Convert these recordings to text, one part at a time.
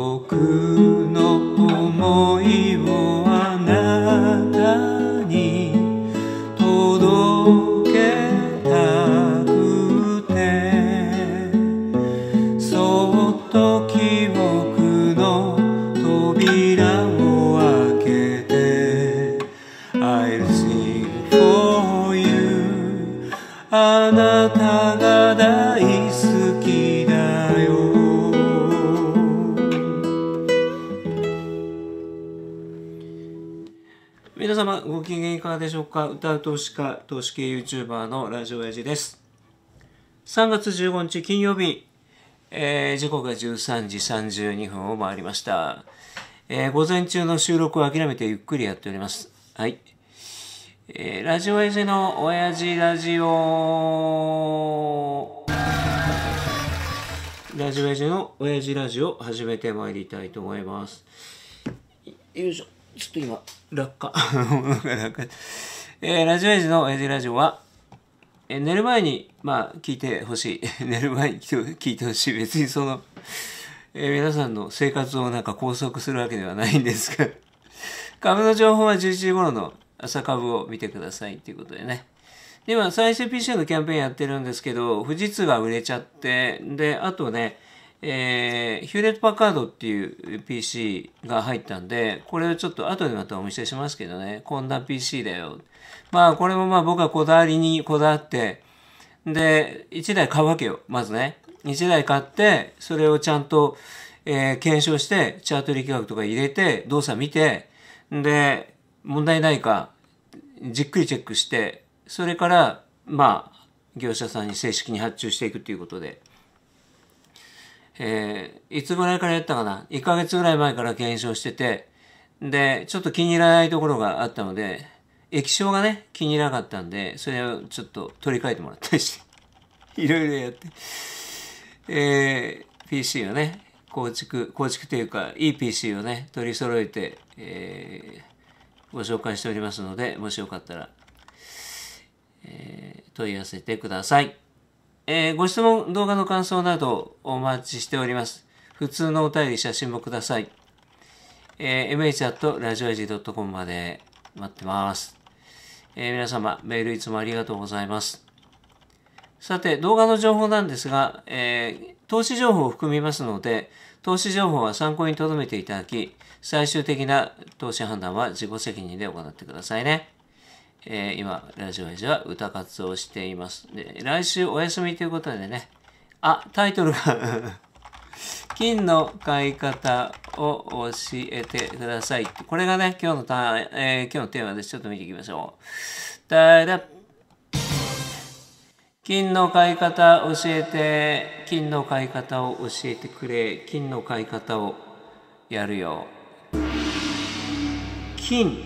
僕の家歌う投資家、投資系 YouTuber のラジオ親父です。3月15日金曜日、えー、時刻が13時32分を回りました。えー、午前中の収録を諦めてゆっくりやっております。はい。えー、ラジオ親父の親父ラジオラジオ親父の親父ラジオ始めてまいりたいと思います。よいしょ。ちょっと今、落下。落下。えー、ラジオエイジのエイジラジオは、えー、寝る前に、まあ、聞いてほしい。寝る前に聞いてほしい。別にその、えー、皆さんの生活をなんか拘束するわけではないんですが、株の情報は11時頃の朝株を見てくださいということでね。で、今、再生 PC のキャンペーンやってるんですけど、富士通が売れちゃって、で、あとね、えー、ヒューレット・パッカードっていう PC が入ったんで、これをちょっと後でまたお見せしますけどね、こんな PC だよ。まあこれもまあ僕はこだわりにこだわって、で、1台買うわけよ、まずね。1台買って、それをちゃんと、えー、検証して、チャート力学とか入れて、動作見て、で、問題ないか、じっくりチェックして、それから、まあ、業者さんに正式に発注していくということで。えー、いつぐらいからやったかな ?1 ヶ月ぐらい前から検証してて、で、ちょっと気に入らないところがあったので、液晶がね、気になかったんで、それをちょっと取り替えてもらったりして、いろいろやって、えー、PC をね、構築、構築というか、いい PC をね、取り揃えて、えー、ご紹介しておりますので、もしよかったら、えー、問い合わせてください。えー、ご質問、動画の感想などお待ちしております。普通のお便り、写真もください。えー、mh.radioig.com まで待ってます。えー、皆様、メールいつもありがとうございます。さて、動画の情報なんですが、えー、投資情報を含みますので、投資情報は参考に留めていただき、最終的な投資判断は自己責任で行ってくださいね。えー、今、ラジオエジは歌活をしています。で、来週お休みということでね、あ、タイトルが 金の買い方を教えてください。これがね、今日のターン、えー、今日のテーマです。ちょっと見ていきましょう。だだ金の買い方教えて、金の買い方を教えてくれ、金の買い方をやるよ。金、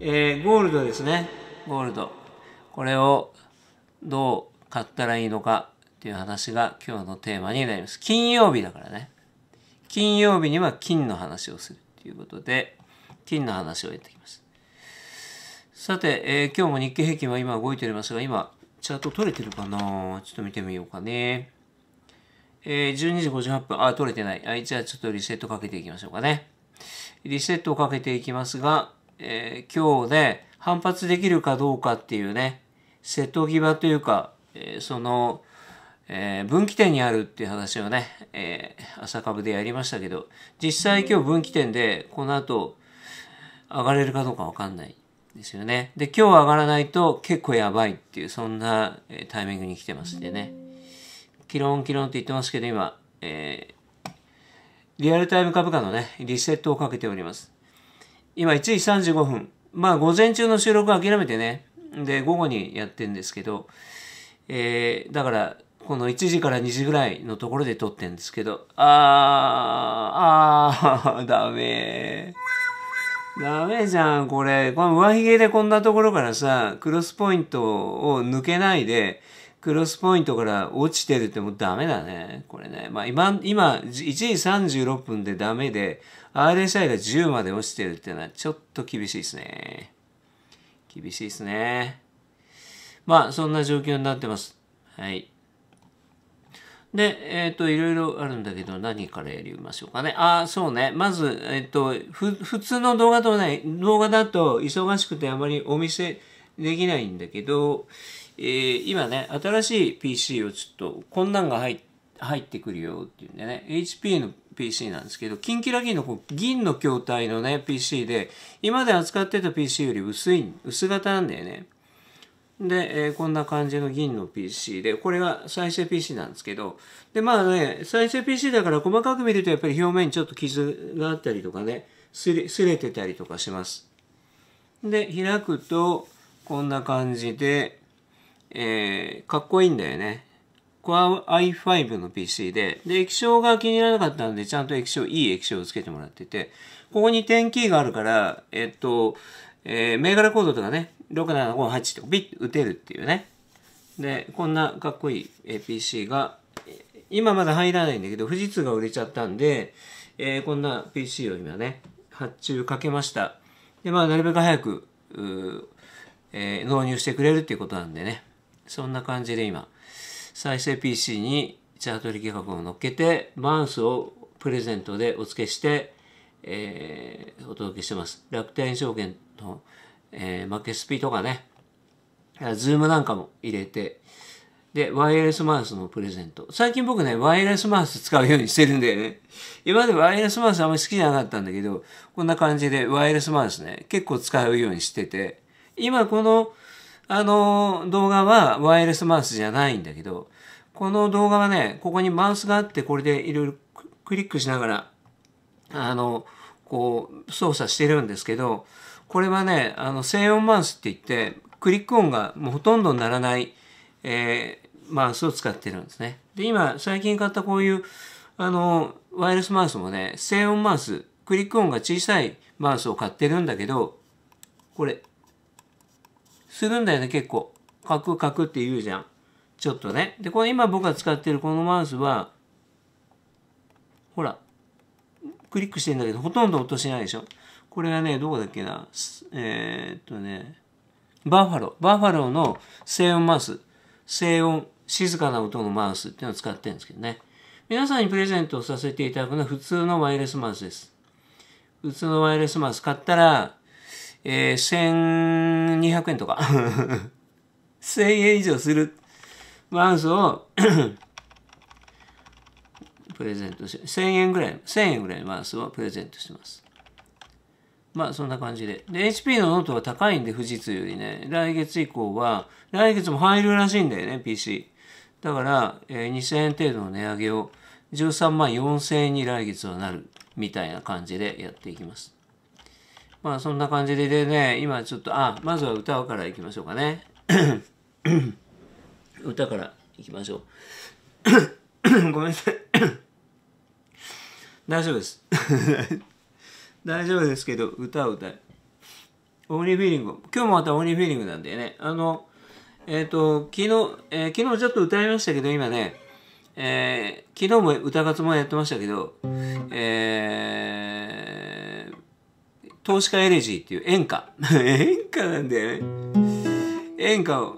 えー、ゴールドですね。ゴールド。これをどう買ったらいいのか。っていう話が今日のテーマになります。金曜日だからね。金曜日には金の話をするということで、金の話をやってきます。さて、えー、今日も日経平均は今動いておりますが、今、チャート取れてるかなちょっと見てみようかね。えー、12時58分。あ、取れてない。あ、じゃあちょっとリセットかけていきましょうかね。リセットをかけていきますが、えー、今日ね、反発できるかどうかっていうね、瀬戸際というか、えー、その、えー、分岐点にあるっていう話をね、えー、朝株でやりましたけど、実際今日分岐点で、この後、上がれるかどうかわかんないですよね。で、今日上がらないと結構やばいっていう、そんなタイミングに来てましてね。キロンキロンって言ってますけど、今、えー、リアルタイム株価のね、リセットをかけております。今1時35分。まあ、午前中の収録は諦めてね、で、午後にやってんですけど、えー、だから、この1時から2時ぐらいのところで撮ってんですけど、あー、あー、ダメダメじゃん、これ。この上髭でこんなところからさ、クロスポイントを抜けないで、クロスポイントから落ちてるってもうダメだね。これね。まあ今、今、1時36分でダメで、RSI が10まで落ちてるっていうのはちょっと厳しいですね。厳しいですね。まあ、そんな状況になってます。はい。で、えっ、ー、と、いろいろあるんだけど、何からやりましょうかね。ああ、そうね。まず、えっ、ー、と、ふ、普通の動画とね、動画だと忙しくてあまりお見せできないんだけど、えー、今ね、新しい PC をちょっと、こんなんが入入ってくるよっていうんでね、HP の PC なんですけど、キンキラ銀のこう銀の筐体のね、PC で、今で扱ってた PC より薄い、薄型なんだよね。で、えー、こんな感じの銀の PC で、これが再生 PC なんですけど、で、まあね、再生 PC だから細かく見るとやっぱり表面にちょっと傷があったりとかね、すれすれてたりとかします。で、開くと、こんな感じで、えー、かっこいいんだよね。Core i5 の PC で、で、液晶が気にならなかったんで、ちゃんと液晶、いい液晶をつけてもらってて、ここに点キーがあるから、えっと、えー、銘柄コードとかね、6758とビッと打てるっていうね。で、こんなかっこいい PC が、今まだ入らないんだけど、富士通が売れちゃったんで、えー、こんな PC を今ね、発注かけました。で、まあ、なるべく早く、えー、納入してくれるっていうことなんでね。そんな感じで今、再生 PC にチャートリ企画を乗っけて、マウスをプレゼントでお付けして、えー、お届けしてます。楽天証券のえー、まあ、スピとかね、ズームなんかも入れて、で、ワイヤレスマウスのプレゼント。最近僕ね、ワイヤレスマウス使うようにしてるんだよね。今までワイヤレスマウスあんまり好きじゃなかったんだけど、こんな感じでワイヤレスマウスね、結構使うようにしてて、今この、あの、動画はワイヤレスマウスじゃないんだけど、この動画はね、ここにマウスがあって、これでいろいろクリックしながら、あの、こう、操作してるんですけど、これはね、あの、静音マウスって言って、クリック音がもうほとんど鳴らない、えー、マウスを使ってるんですね。で、今、最近買ったこういう、あの、ワイヤレスマウスもね、静音マウス、クリック音が小さいマウスを買ってるんだけど、これ、するんだよね、結構。カクカクって言うじゃん。ちょっとね。で、これ今僕が使ってるこのマウスは、ほら、クリックしてんだけど、ほとんど落としないでしょ。これがね、どこだっけな。えー、っとね、バッファロー。バッファローの静音マウス。静音、静かな音のマウスっていうのを使ってるんですけどね。皆さんにプレゼントをさせていただくのは普通のワイヤレスマウスです。普通のワイヤレスマウス買ったら、えー、1200円とか。1000 円以上するマウスを プレゼントし、1000円ぐらい、1000円ぐらいのマウスをプレゼントしてます。まあそんな感じで。で、HP のノートは高いんで、富士通よりね。来月以降は、来月も入るらしいんだよね、PC。だから、えー、2000円程度の値上げを13万4000円に来月はなる、みたいな感じでやっていきます。まあそんな感じででね、今ちょっと、あ、まずは歌からいきましょうかね。歌からいきましょう。ごめんなさい。大丈夫です。大丈夫ですけど、歌を歌え。オーニーフィーリング。今日もまたオーニーフィーリングなんだよね。あの、えっ、ー、と、昨日、えー、昨日ちょっと歌いましたけど、今ね、えー、昨日も歌活もやってましたけど、えー、投資家エレジーっていう演歌。演歌なんだよね。演歌を、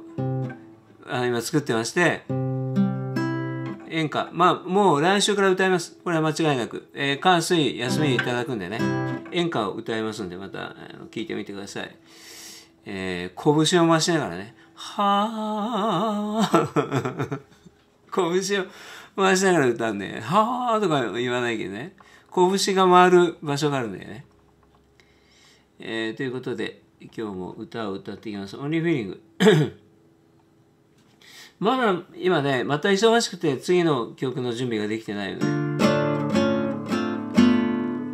あ今作ってまして、演歌。まあ、もう来週から歌います。これは間違いなく。えー、火、水、休みいただくんでね。演歌を歌いますんで、また、あの、聞いてみてください。えー、拳を回しながらね。はー。拳を回しながら歌うんで、はーとか言わないけどね。拳が回る場所があるんだよね。えー、ということで、今日も歌を歌っていきます。オンリーフィーリング。まだ今ね、また忙しくて次の曲の準備ができてないよね。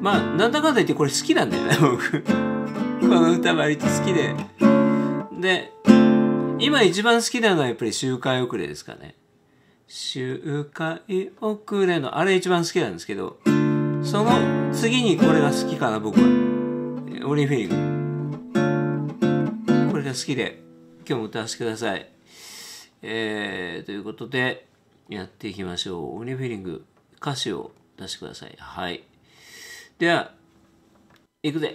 まあ、なんだかんだ言ってこれ好きなんだよね、僕。この歌割と好きで。で、今一番好きなのはやっぱり周回遅れですかね。周回遅れの、あれ一番好きなんですけど、その次にこれが好きかな、僕は。オリンフィーグ。これが好きで、今日も歌わせてください。えー、ということで、やっていきましょう。オニフィリング、歌詞を出してください。はい。では、いくぜ。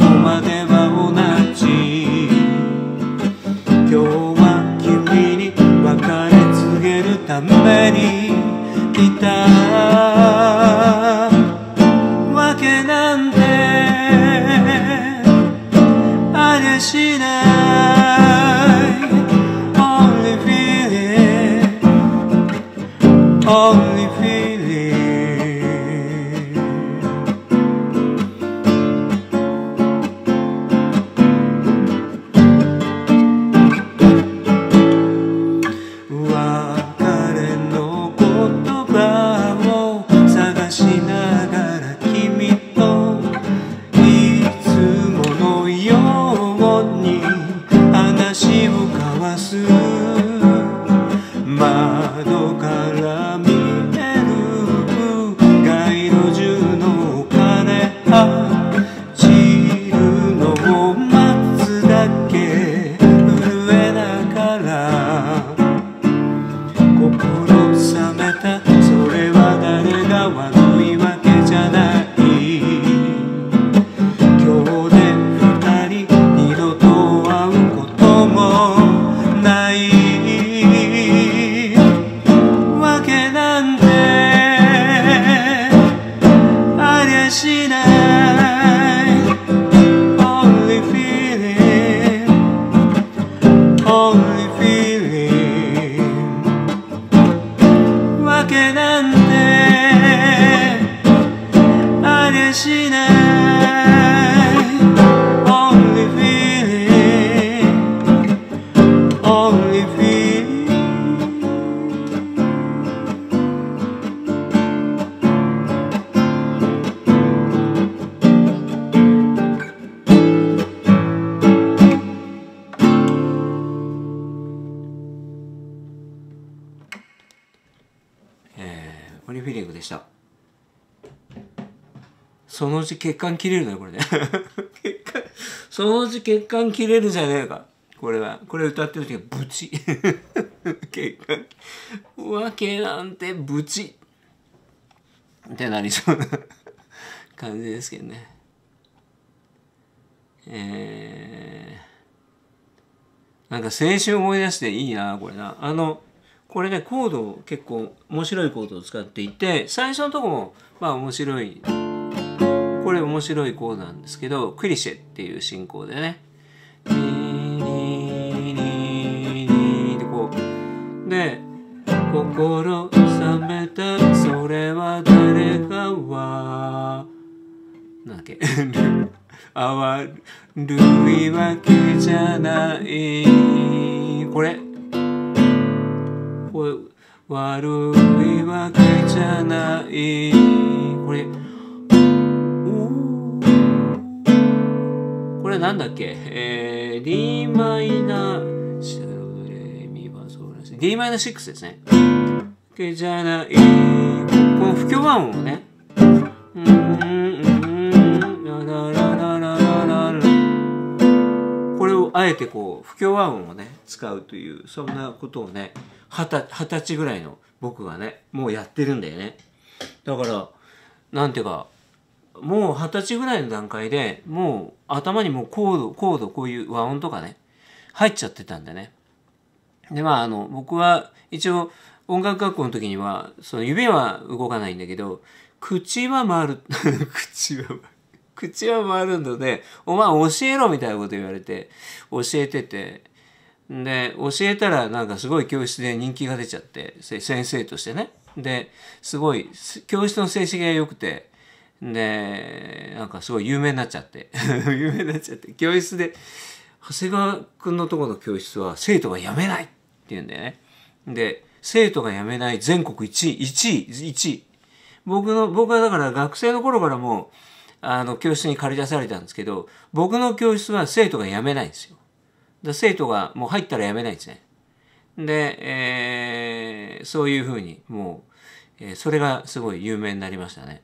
そのうち血管切れるね、これね。血 管、そのうち血管切れるじゃねえか。これは。これ歌ってる時はブチ。血 管。わけなんてブチ。ってなりそうな感じですけどね。えー、なんか青春思い出していいな、これな。あの、これね、コードを結構面白いコードを使っていて、最初のとこも、まあ面白い。これ面白いコードなんですけどクリシェっていう進行でねでこうで心冷めたそれは誰かはなんだっけあ るいわけじゃないこれこれ悪いわけじゃないこれれなんだっけえー、d マイナー、ミバソラシ、d マイナー6ですね。けじゃない、この不協和音をね、これをあえてこう、不協和音をね、使うという、そんなことをね、二十歳ぐらいの僕がね、もうやってるんだよね。だから、なんていうか、もう二十歳ぐらいの段階で、もう頭にもうコード、コード、こういう和音とかね、入っちゃってたんでね。で、まあ、あの、僕は一応音楽学校の時には、その指は動かないんだけど、口は回る、口は回る。口は回るので、お前教えろみたいなこと言われて、教えてて、で、教えたらなんかすごい教室で人気が出ちゃって、先生としてね。で、すごい、教室の成績が良くて、でなんかすごい有名になっちゃって 有名になっちゃって教室で長谷川君のとこの教室は生徒が辞めないって言うんだよね。で生徒が辞めない全国1位1位1位僕の僕はだから学生の頃からもうあの教室に駆り出されたんですけど僕の教室は生徒が辞めないんですよ。だ生徒がもう入ったら辞めないんですね。で、えー、そういうふうにもう、えー、それがすごい有名になりましたね。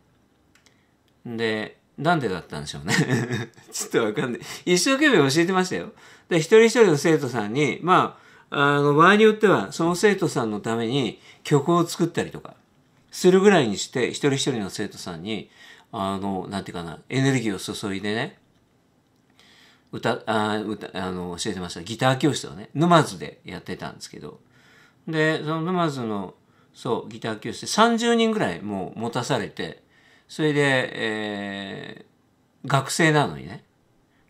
で、なんでだったんでしょうね ちょっとわかんない。一生懸命教えてましたよ。で、一人一人の生徒さんに、まあ、あの、場合によっては、その生徒さんのために曲を作ったりとか、するぐらいにして、一人一人の生徒さんに、あの、なんていうかな、エネルギーを注いでね、歌、あ歌、あの、教えてました。ギター教室をね、沼津でやってたんですけど、で、その沼津の、そう、ギター教室で30人ぐらいもう持たされて、それで、えー、学生なのにね、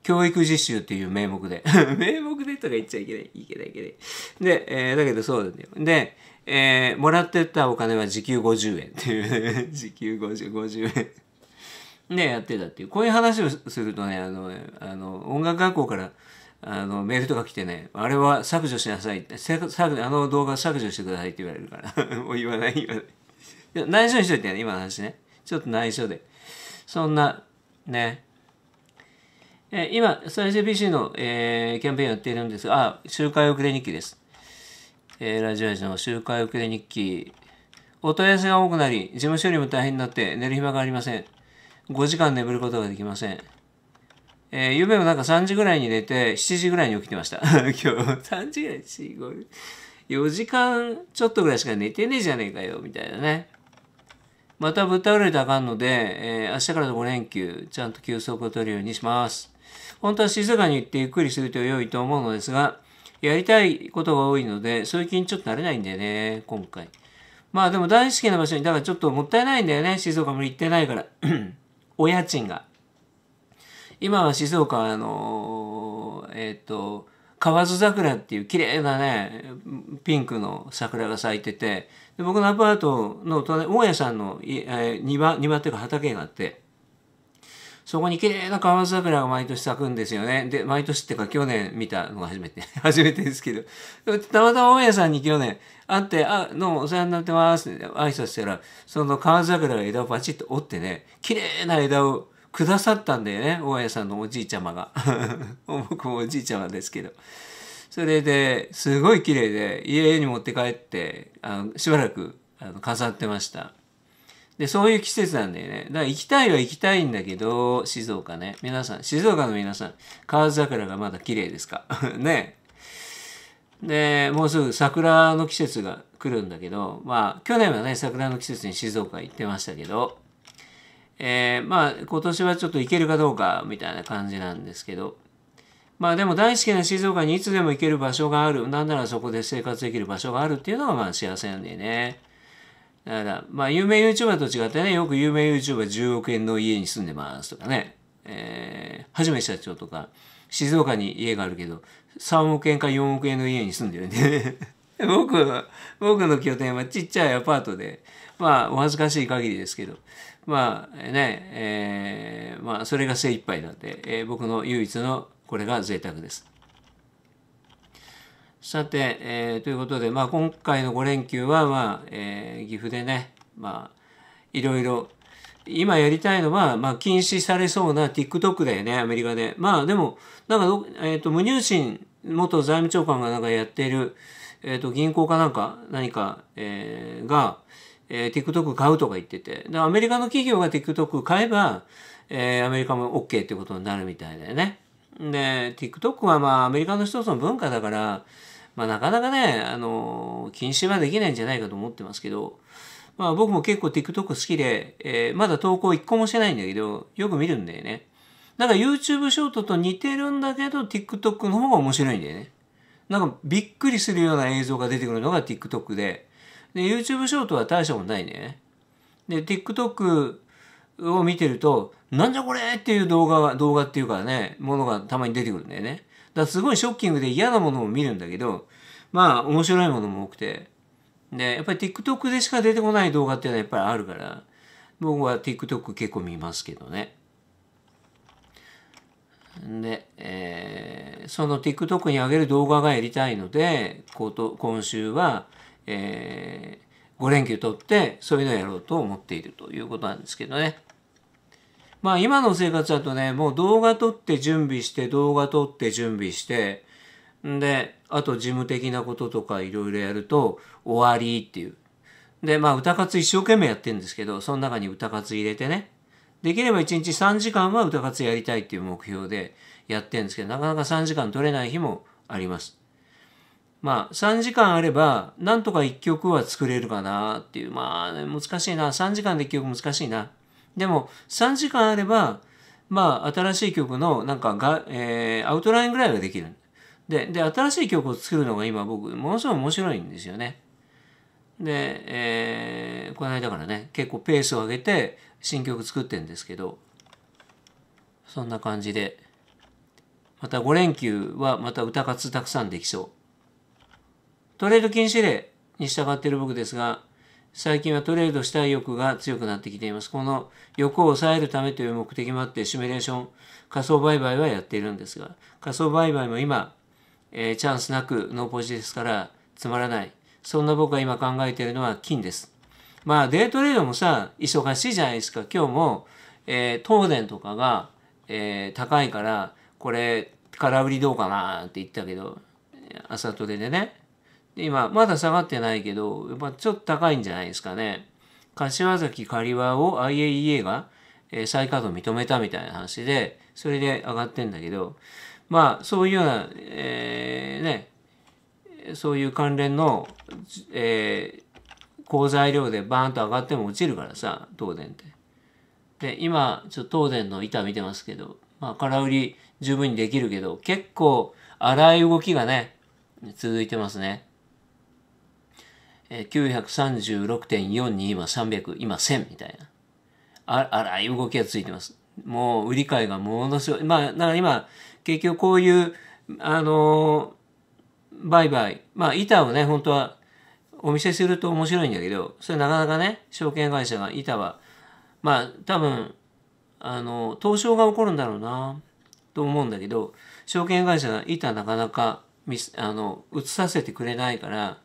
教育実習っていう名目で。名目でとか言っちゃいけない。いけないいけない。で、えー、だけどそうだよ。で、えー、もらってたお金は時給50円っていう、ね、時給50、50円ね、やってたっていう。こういう話をするとね、あの、あの、音楽学校から、あの、メールとか来てね、あれは削除しなさいって、削あの動画削除してくださいって言われるから。もう言わない、言わない。内緒にしといてね、今の話ね。ちょっと内緒で。そんな、ね。え今、最終 BC の、えー、キャンペーンやっているんですが、あ、周回遅れ日記です。えー、ラジオアジの周回遅れ日記。お問い合わせが多くなり、事務処理も大変になって寝る暇がありません。5時間眠ることができません。えー、ゆもなんか3時ぐらいに寝て、7時ぐらいに起きてました。今日、3時ぐらい、4時間ちょっとぐらいしか寝てねえじゃねえかよ、みたいなね。またぶっ倒れてあかんので、えー、明日からの5連休、ちゃんと休息を取るようにします。本当は静かに行ってゆっくりすると良いと思うのですが、やりたいことが多いので、そういう気にちょっとなれないんだよね、今回。まあでも大好きな場所に、だからちょっともったいないんだよね、静岡も行ってないから。お家賃が。今は静岡はあのー、えっ、ー、と、河津桜っていう綺麗なね、ピンクの桜が咲いてて、で僕のアパートの隣大家さんのえ庭庭っていうか畑があってそこに綺麗な川桜が毎年咲くんですよね。で、毎年っていうか去年見たのが初めて、初めてですけど、たまたま大家さんに去年会って、あ、どうもお世話になってます挨拶したら、その川桜が枝をパチッと折ってね、綺麗な枝をくださったんだよね、大家さんのおじいちゃまが。僕もおじいちゃまですけど。それですごい綺麗で家に持って帰ってあのしばらくあの飾ってました。で、そういう季節なんだよね。だから行きたいは行きたいんだけど、静岡ね。皆さん、静岡の皆さん、川桜がまだ綺麗ですか ね。で、もうすぐ桜の季節が来るんだけど、まあ、去年はね、桜の季節に静岡行ってましたけど、えー、まあ、今年はちょっと行けるかどうかみたいな感じなんですけど、まあでも大好きな静岡にいつでも行ける場所がある。なんならそこで生活できる場所があるっていうのがまあ幸せなんでね。だから、まあ有名 YouTuber と違ってね、よく有名 YouTuber10 億円の家に住んでますとかね。えー、はじめ社長とか、静岡に家があるけど、3億円か4億円の家に住んでるんで、ね、僕の、僕の拠点はちっちゃいアパートで、まあお恥ずかしい限りですけど、まあね、えー、まあそれが精一杯なんで、えー、僕の唯一のこれが贅沢です。さて、えー、ということで、まあ、今回の5連休は、まあえー、岐阜でね、まあ、いろいろ今やりたいのは、まあ、禁止されそうな TikTok だよね、アメリカで。まあでも、なんかえっ、ー、と、無入信元財務長官がなんかやっている、えっ、ー、と、銀行かなんか、何か、えー、が、えー、TikTok 買うとか言ってて。アメリカの企業が TikTok 買えば、えー、アメリカも OK ってことになるみたいだよね。で、TikTok はまあアメリカの一つの文化だから、まあなかなかね、あの、禁止はできないんじゃないかと思ってますけど、まあ僕も結構 TikTok 好きで、えー、まだ投稿一個もしてないんだけど、よく見るんだよね。なんか YouTube ショートと似てるんだけど、TikTok の方が面白いんだよね。なんかびっくりするような映像が出てくるのが TikTok で、で YouTube ショートは大したことないね。で、TikTok を見てると、なんじゃこれっていう動画が、動画っていうかね、ものがたまに出てくるんだよね。だからすごいショッキングで嫌なものも見るんだけど、まあ面白いものも多くて。で、やっぱり TikTok でしか出てこない動画っていうのはやっぱりあるから、僕は TikTok 結構見ますけどね。で、えー、その TikTok に上げる動画がやりたいので、こと今週は、えー、5連休取って、そういうのをやろうと思っているということなんですけどね。まあ今の生活だとね、もう動画撮って準備して、動画撮って準備して、んで、あと事務的なこととかいろいろやると終わりっていう。で、まあ歌活一生懸命やってるんですけど、その中に歌活入れてね、できれば1日3時間は歌活やりたいっていう目標でやってるんですけど、なかなか3時間取れない日もあります。まあ3時間あれば、なんとか1曲は作れるかなっていう、まあ、難しいな、3時間で1曲難しいな。でも3時間あれば、まあ、新しい曲のなんかが、えー、アウトラインぐらいはできる。で、で、新しい曲を作るのが今僕、ものすごい面白いんですよね。で、えー、この間からね、結構ペースを上げて新曲作ってるんですけど、そんな感じで、また5連休はまた歌活たくさんできそう。トレード禁止令に従っている僕ですが、最近はトレードしたい欲が強くなってきています。この欲を抑えるためという目的もあって、シミュレーション、仮想売買はやっているんですが、仮想売買も今、えー、チャンスなくノーポジですから、つまらない。そんな僕が今考えているのは金です。まあ、デイトレードもさ、忙しいじゃないですか。今日も、えー、東電とかが、えー、高いから、これ、空売りどうかなって言ったけど、朝トレでね。で今、まだ下がってないけど、やっぱちょっと高いんじゃないですかね。柏崎刈羽を IAEA が、え再稼働認めたみたいな話で、それで上がってんだけど、まあ、そういうような、えー、ね、そういう関連の、えー、高材料でバーンと上がっても落ちるからさ、東電って。で、今、ちょっと東電の板見てますけど、まあ、空売り十分にできるけど、結構、荒い動きがね、続いてますね。え936.4に今300、今1000みたいな。あ荒い動きがついてます。もう売り買いがものすごい。まあ、だから今、結局こういう、あの売買。まあ、板をね、本当はお見せすると面白いんだけど、それなかなかね、証券会社が板は、まあ、多分、あの、東証が起こるんだろうな、と思うんだけど、証券会社が板なかなか、あの、移させてくれないから、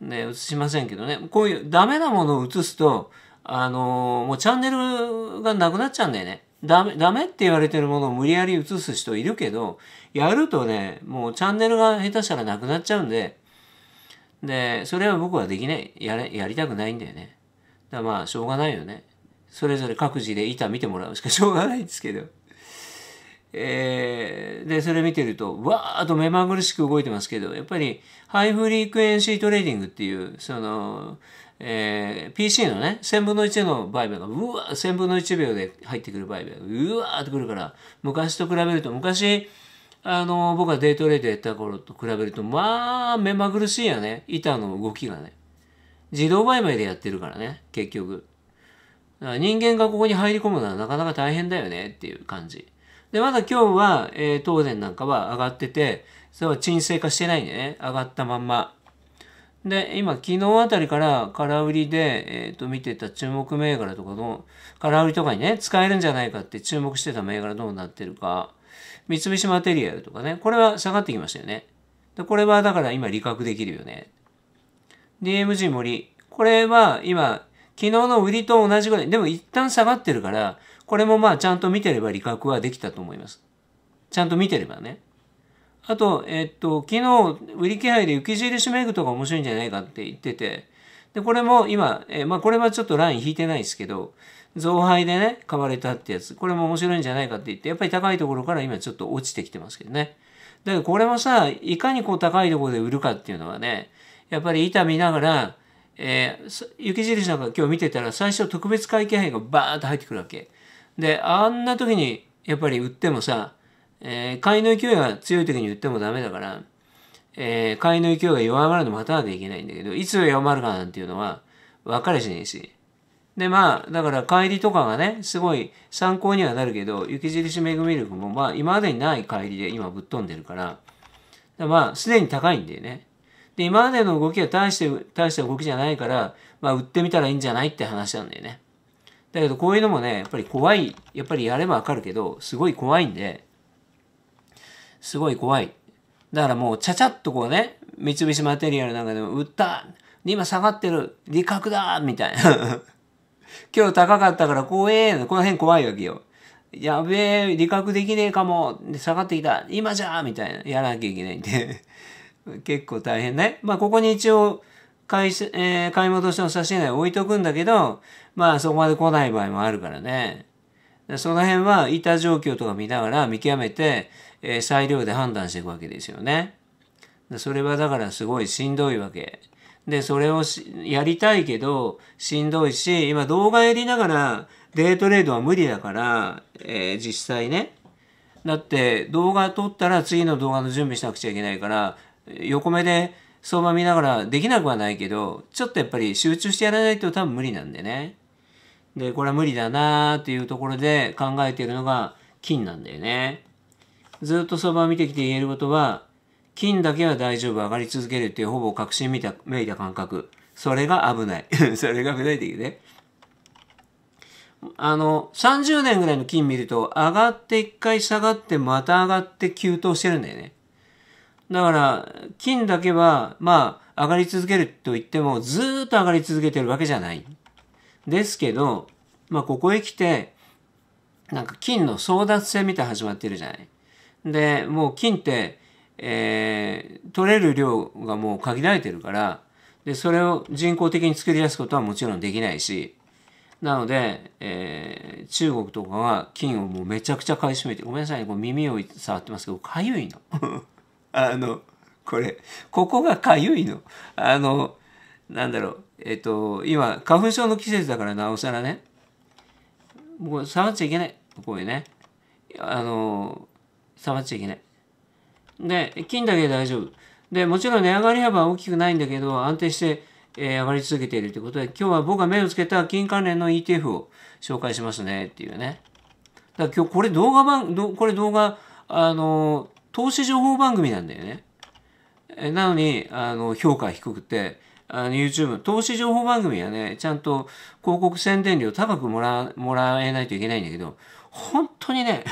ね、映しませんけどね、こういうダメなものを映すと、あのー、もうチャンネルがなくなっちゃうんだよね。ダメ、ダメって言われてるものを無理やり映す人いるけど、やるとね、もうチャンネルが下手したらなくなっちゃうんで、で、それは僕はできない。やれ、やりたくないんだよね。だまあ、しょうがないよね。それぞれ各自で板見てもらうしかしょうがないんですけど。えー、で、それ見てると、わーっと目まぐるしく動いてますけど、やっぱり、ハイフリークエンシートレーディングっていう、その、えー、PC のね、1000分の1の売買が、うわ、1000分の1秒で入ってくる売買が、うわーってくるから、昔と比べると、昔、あの、僕がデートレードやった頃と比べると、まあ、目まぐるしいよね。板の動きがね。自動売買でやってるからね、結局。人間がここに入り込むのはなかなか大変だよねっていう感じ。で、まだ今日は、えー、東電なんかは上がってて、それは沈静化してないんでね、上がったまんま。で、今、昨日あたりから空売りで、えっ、ー、と、見てた注目銘柄とかの、空売りとかにね、使えるんじゃないかって注目してた銘柄どうなってるか。三菱マテリアルとかね、これは下がってきましたよね。で、これはだから今、利確できるよね。DMG 森、これは今、昨日の売りと同じぐらい、でも一旦下がってるから、これもまあちゃんと見てれば理覚はできたと思います。ちゃんと見てればね。あと、えっと、昨日、売り気配で雪印メイクとか面白いんじゃないかって言ってて、で、これも今、えまあこれはちょっとライン引いてないですけど、増配でね、買われたってやつ、これも面白いんじゃないかって言って、やっぱり高いところから今ちょっと落ちてきてますけどね。だけどこれもさ、いかにこう高いところで売るかっていうのはね、やっぱり板見ながら、えー、雪印なんか今日見てたら最初特別会計配がバーッと入ってくるわけ。で、あんな時にやっぱり売ってもさ、えー、買いの勢いが強い時に売ってもダメだから、えー、買いの勢いが弱まるの待たなきゃいけないんだけど、いつ弱まるかなんていうのは分かりしねえし。で、まあ、だから帰りとかがね、すごい参考にはなるけど、雪印ミみ力もまあ、今までにない帰りで今ぶっ飛んでるから、からまあ、すでに高いんだよね。で、今までの動きは大して、大した動きじゃないから、まあ、売ってみたらいいんじゃないって話なんだよね。だけどこういうのもね、やっぱり怖い。やっぱりやればわかるけど、すごい怖いんで、すごい怖い。だからもう、ちゃちゃっとこうね、三菱マテリアルなんかでも、売った今下がってる利確だみたいな。今日高かったから怖えの。この辺怖いわけよ。やべえ、利確できねえかも。下がってきた。今じゃみたいな。やらなきゃいけないんで。結構大変ね。まあ、ここに一応、買い、えー、買い戻しの差し入れ置いとくんだけど、まあそこまで来ない場合もあるからね。その辺は板状況とか見ながら見極めて、えー、裁量で判断していくわけですよね。それはだからすごいしんどいわけ。で、それをやりたいけど、しんどいし、今動画やりながらデートレードは無理だから、えー、実際ね。だって動画撮ったら次の動画の準備しなくちゃいけないから、横目で相場見ながらできなくはないけど、ちょっとやっぱり集中してやらないと多分無理なんでね。で、これは無理だなーっていうところで考えているのが金なんだよね。ずっと相場を見てきて言えることは、金だけは大丈夫、上がり続けるっていうほぼ確信見ためいた感覚。それが危ない。それが危ないって言うね。あの、30年ぐらいの金見ると、上がって一回下がって、また上がって急騰してるんだよね。だから、金だけは、まあ、上がり続けると言っても、ずっと上がり続けてるわけじゃない。ですけど、まあ、ここへ来て、なんか金の争奪戦みたい始まってるじゃない。で、もう金って、えー、取れる量がもう限られてるから、で、それを人工的に作り出すことはもちろんできないし、なので、えー、中国とかは金をもうめちゃくちゃ買い占めて、ごめんなさい、こう耳を触ってますけど、かゆいの。あの、これ、ここがかゆいの。あの、なんだろう、えっと、今、花粉症の季節だからなおさらね、もう触っちゃいけない。こういうね。あの、触っちゃいけない。で、金だけで大丈夫。で、もちろん値上がり幅は大きくないんだけど、安定して、えー、上がり続けているということで、今日は僕が目をつけた金関連の ETF を紹介しますねっていうね。だから今日これ動画版、これ動画、あの投資情報番組なんだよね。えなのに、あの、評価低くて、あの、YouTube、投資情報番組はね、ちゃんと広告宣伝料高くもら、もらえないといけないんだけど、本当にね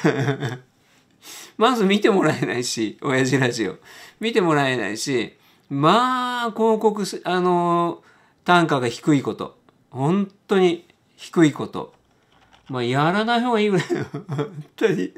まず見てもらえないし、親父ラジオ。見てもらえないし、まあ、広告、あの、単価が低いこと。本当に低いこと。まあ、やらない方がいいぐらいの本当に、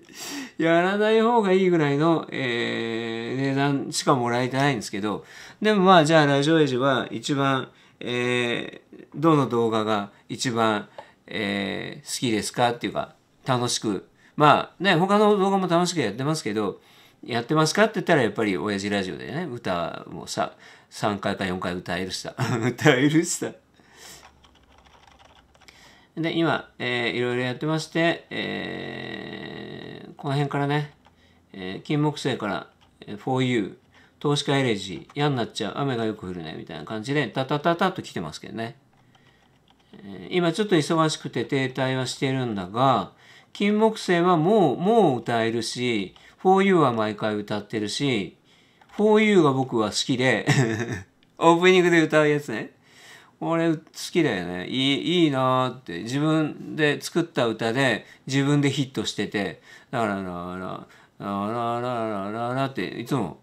やらない方がいいぐらいの、えー、値段しかもらえてないんですけど、でもまあ、じゃあ、ラジオエイジは一番、えー、どの動画が一番、えー、好きですかっていうか、楽しく、まあね、他の動画も楽しくやってますけど、やってますかって言ったらやっぱり親父ラジオでね、歌もさ、3回か4回歌えるしさ、歌えるしさ。で、今、えー、いろいろやってまして、えー、この辺からね、えー、金木犀から、えー、f o u 投資家エレジー、嫌になっちゃう、雨がよく降るね、みたいな感じで、タタタタと来てますけどね。えー、今ちょっと忙しくて停滞はしてるんだが、金木犀はもう、もう歌えるし、f o u は毎回歌ってるし、f o u が僕は好きで オープニングで歌うやつね。俺好きだよね。いい、いいなーって。自分で作った歌で自分でヒットしてて、だからなら、ララララララっていつも、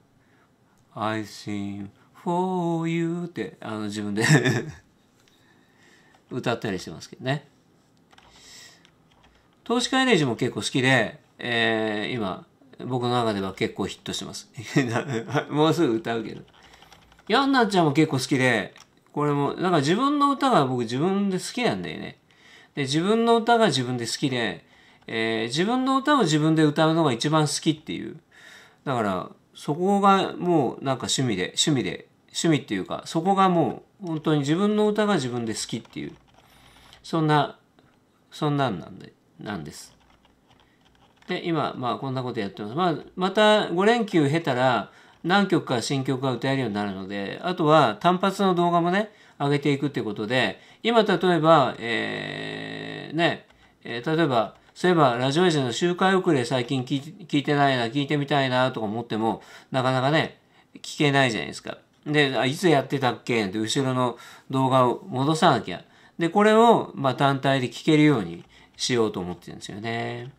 I sing for you ってあの自分で 歌ったりしてますけどね。投資家イネージも結構好きで、えー、今、僕の中では結構ヒットしてます。もうすぐ歌うけど。ヤンナちゃんも結構好きで、これも、なんか自分の歌が僕自分で好きなんだよね。で、自分の歌が自分で好きで、えー、自分の歌を自分で歌うのが一番好きっていう。だから、そこがもうなんか趣味で、趣味で、趣味っていうか、そこがもう本当に自分の歌が自分で好きっていう。そんな、そんなんなんで、なんです。で、今、まあこんなことやってます。まあ、また5連休経たら、何曲か新曲が歌えるようになるので、あとは単発の動画もね、上げていくってことで、今例えば、えー、ね、えー、例えば、そういえば、ラジオエージの周回遅れ最近聞いてないな、聞いてみたいなとか思っても、なかなかね、聞けないじゃないですか。で、あいつやってたっけって後ろの動画を戻さなきゃ。で、これを、まあ、単体で聞けるようにしようと思ってるんですよね。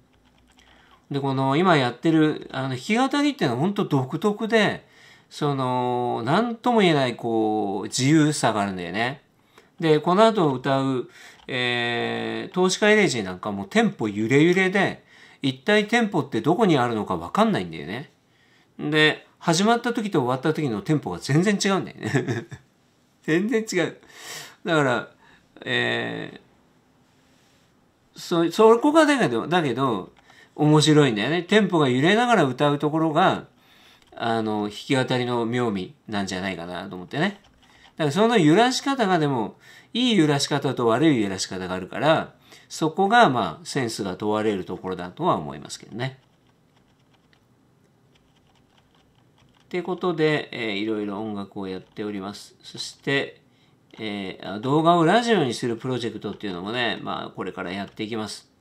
で、この今やってる、あの、弾き語りっていうのは本当独特で、その、なんとも言えない、こう、自由さがあるんだよね。で、この後歌う、えー、投資家エレジーなんかもテンポ揺れ揺れで、一体テンポってどこにあるのかわかんないんだよね。で、始まった時と終わった時のテンポが全然違うんだよね。全然違う。だから、えー、そ、そこがだけど、だけど、面白いんだよね。テンポが揺れながら歌うところが、あの、弾き語りの妙味なんじゃないかなと思ってね。だからその揺らし方がでも、いい揺らし方と悪い揺らし方があるから、そこがまあセンスが問われるところだとは思いますけどね。ってことで、えー、いろいろ音楽をやっております。そして、えー、動画をラジオにするプロジェクトっていうのもね、まあこれからやっていきます。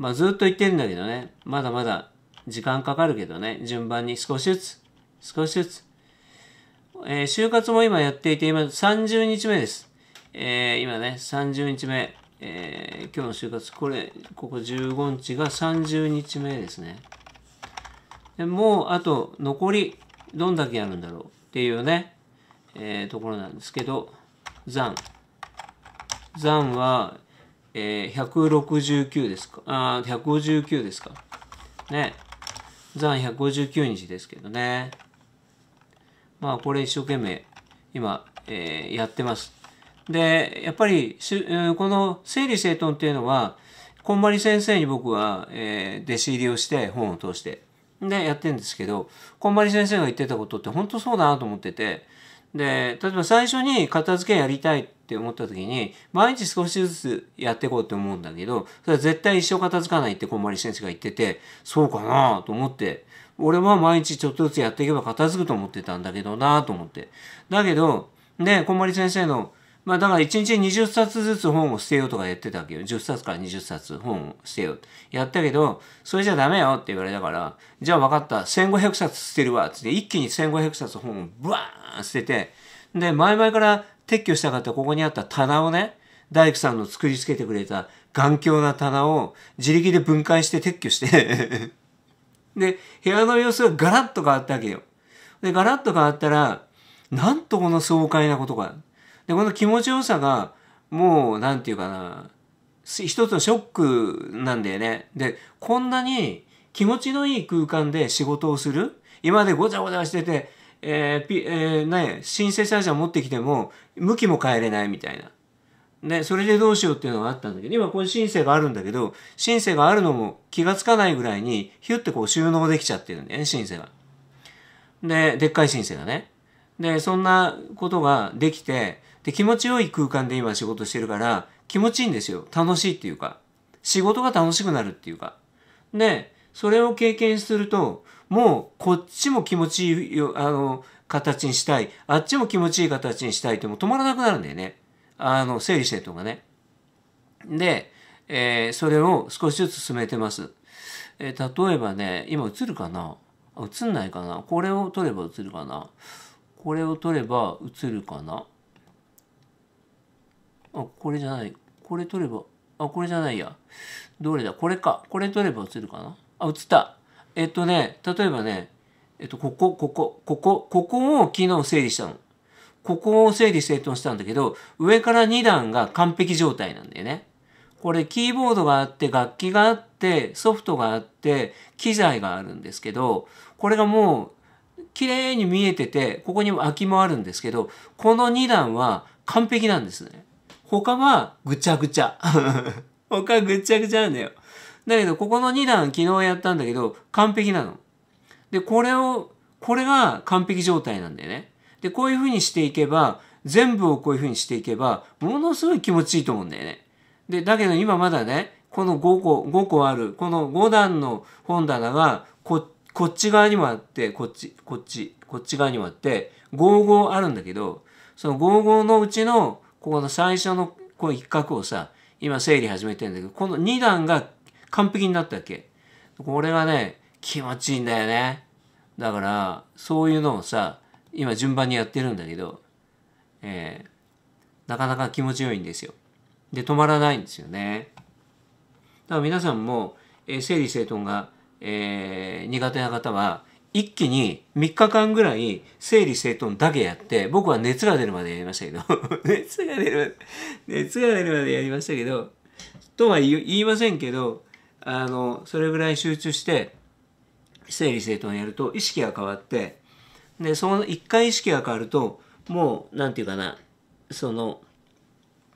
まあずっと言ってるんだけどね、まだまだ時間かかるけどね、順番に少しずつ、少しずつ。えー、就活も今やっていて、今30日目です。えー、今ね、30日目。えー、今日の就活、これ、ここ15日が30日目ですね。でもう、あと、残り、どんだけあるんだろうっていうね、えー、ところなんですけど、残。残は、えー、169ですかあ159ですかね。残159日ですけどね。まあこれ一生懸命今、えー、やってます。で、やっぱりし、この整理整頓っていうのは、こんまり先生に僕は、えー、弟子入りをして本を通して、で、やってるんですけど、こんまり先生が言ってたことって本当そうだなと思ってて、で、例えば最初に片付けやりたいってって思った時に毎日少しずつやっていこうって思うんだけどそれは絶対一生片付かないってこんまり先生が言っててそうかなと思って俺は毎日ちょっとずつやっていけば片付くと思ってたんだけどなと思ってだけどねこんまり先生のまあだから1日20冊ずつ本を捨てようとかやってたわけよ。10冊から20冊本を捨てよう。やったけど、それじゃダメよって言われたから、じゃあ分かった、1500冊捨てるわ。つって一気に1500冊本をブワーン捨てて、で、前々から撤去したかったここにあった棚をね、大工さんの作りつけてくれた頑強な棚を自力で分解して撤去して で、部屋の様子がガラッと変わったわけよ。で、ガラッと変わったら、なんとこの爽快なことか。で、この気持ちよさが、もう、なんていうかな、一つのショックなんだよね。で、こんなに気持ちのいい空間で仕事をする今までごちゃごちゃしてて、えー、ピえー、ね、シンセサイザー持ってきても、向きも変えれないみたいな。で、それでどうしようっていうのがあったんだけど、今これ申請があるんだけど、申請があるのも気がつかないぐらいに、ヒュッてこう収納できちゃってるんだよね、申請が。で、でっかい申請がね。で、そんなことができて、で、気持ちよい空間で今仕事してるから、気持ちいいんですよ。楽しいっていうか。仕事が楽しくなるっていうか。で、それを経験すると、もうこっちも気持ちいいよ、あの、形にしたいあっちも気持ちいい形にしたいってもう止まらなくなるんだよねあの整理整頓がね。で、えー、それを少しずつ進めてます。えー、例えばね今映るかな映んないかなこれを取れば映るかなこれを取れば映るかなあこれじゃないこれ取ればあこれじゃないやどれだこれかこれ取れば映るかなあ映ったえっとね例えばねえっと、ここ、ここ、ここ、ここを昨日整理したの。ここを整理整頓したんだけど、上から2段が完璧状態なんだよね。これキーボードがあって、楽器があって、ソフトがあって、機材があるんですけど、これがもう、綺麗に見えてて、ここにも空きもあるんですけど、この2段は完璧なんですね。他はぐちゃぐちゃ。他ぐちゃぐちゃなんだよ。だけど、ここの2段昨日やったんだけど、完璧なの。で、これを、これが完璧状態なんだよね。で、こういうふうにしていけば、全部をこういうふうにしていけば、ものすごい気持ちいいと思うんだよね。で、だけど今まだね、この5個、5個ある、この5段の本棚が、こ、こっち側にもあって、こっち、こっち、こっち側にもあって、55あるんだけど、その55のうちの、ここの最初のこう一角をさ、今整理始めてんだけど、この2段が完璧になったっけ。これがね、気持ちいいんだよね。だから、そういうのをさ、今順番にやってるんだけど、えー、なかなか気持ちよいんですよ。で、止まらないんですよね。だから皆さんも、えー、整理整頓が、えー、苦手な方は、一気に3日間ぐらい整理整頓だけやって、僕は熱が出るまでやりましたけど、熱が出る、熱が出るまでやりましたけど、とは言いませんけど、あの、それぐらい集中して、整理整頓やると意識が変わってでその一回意識が変わるともう何て言うかなその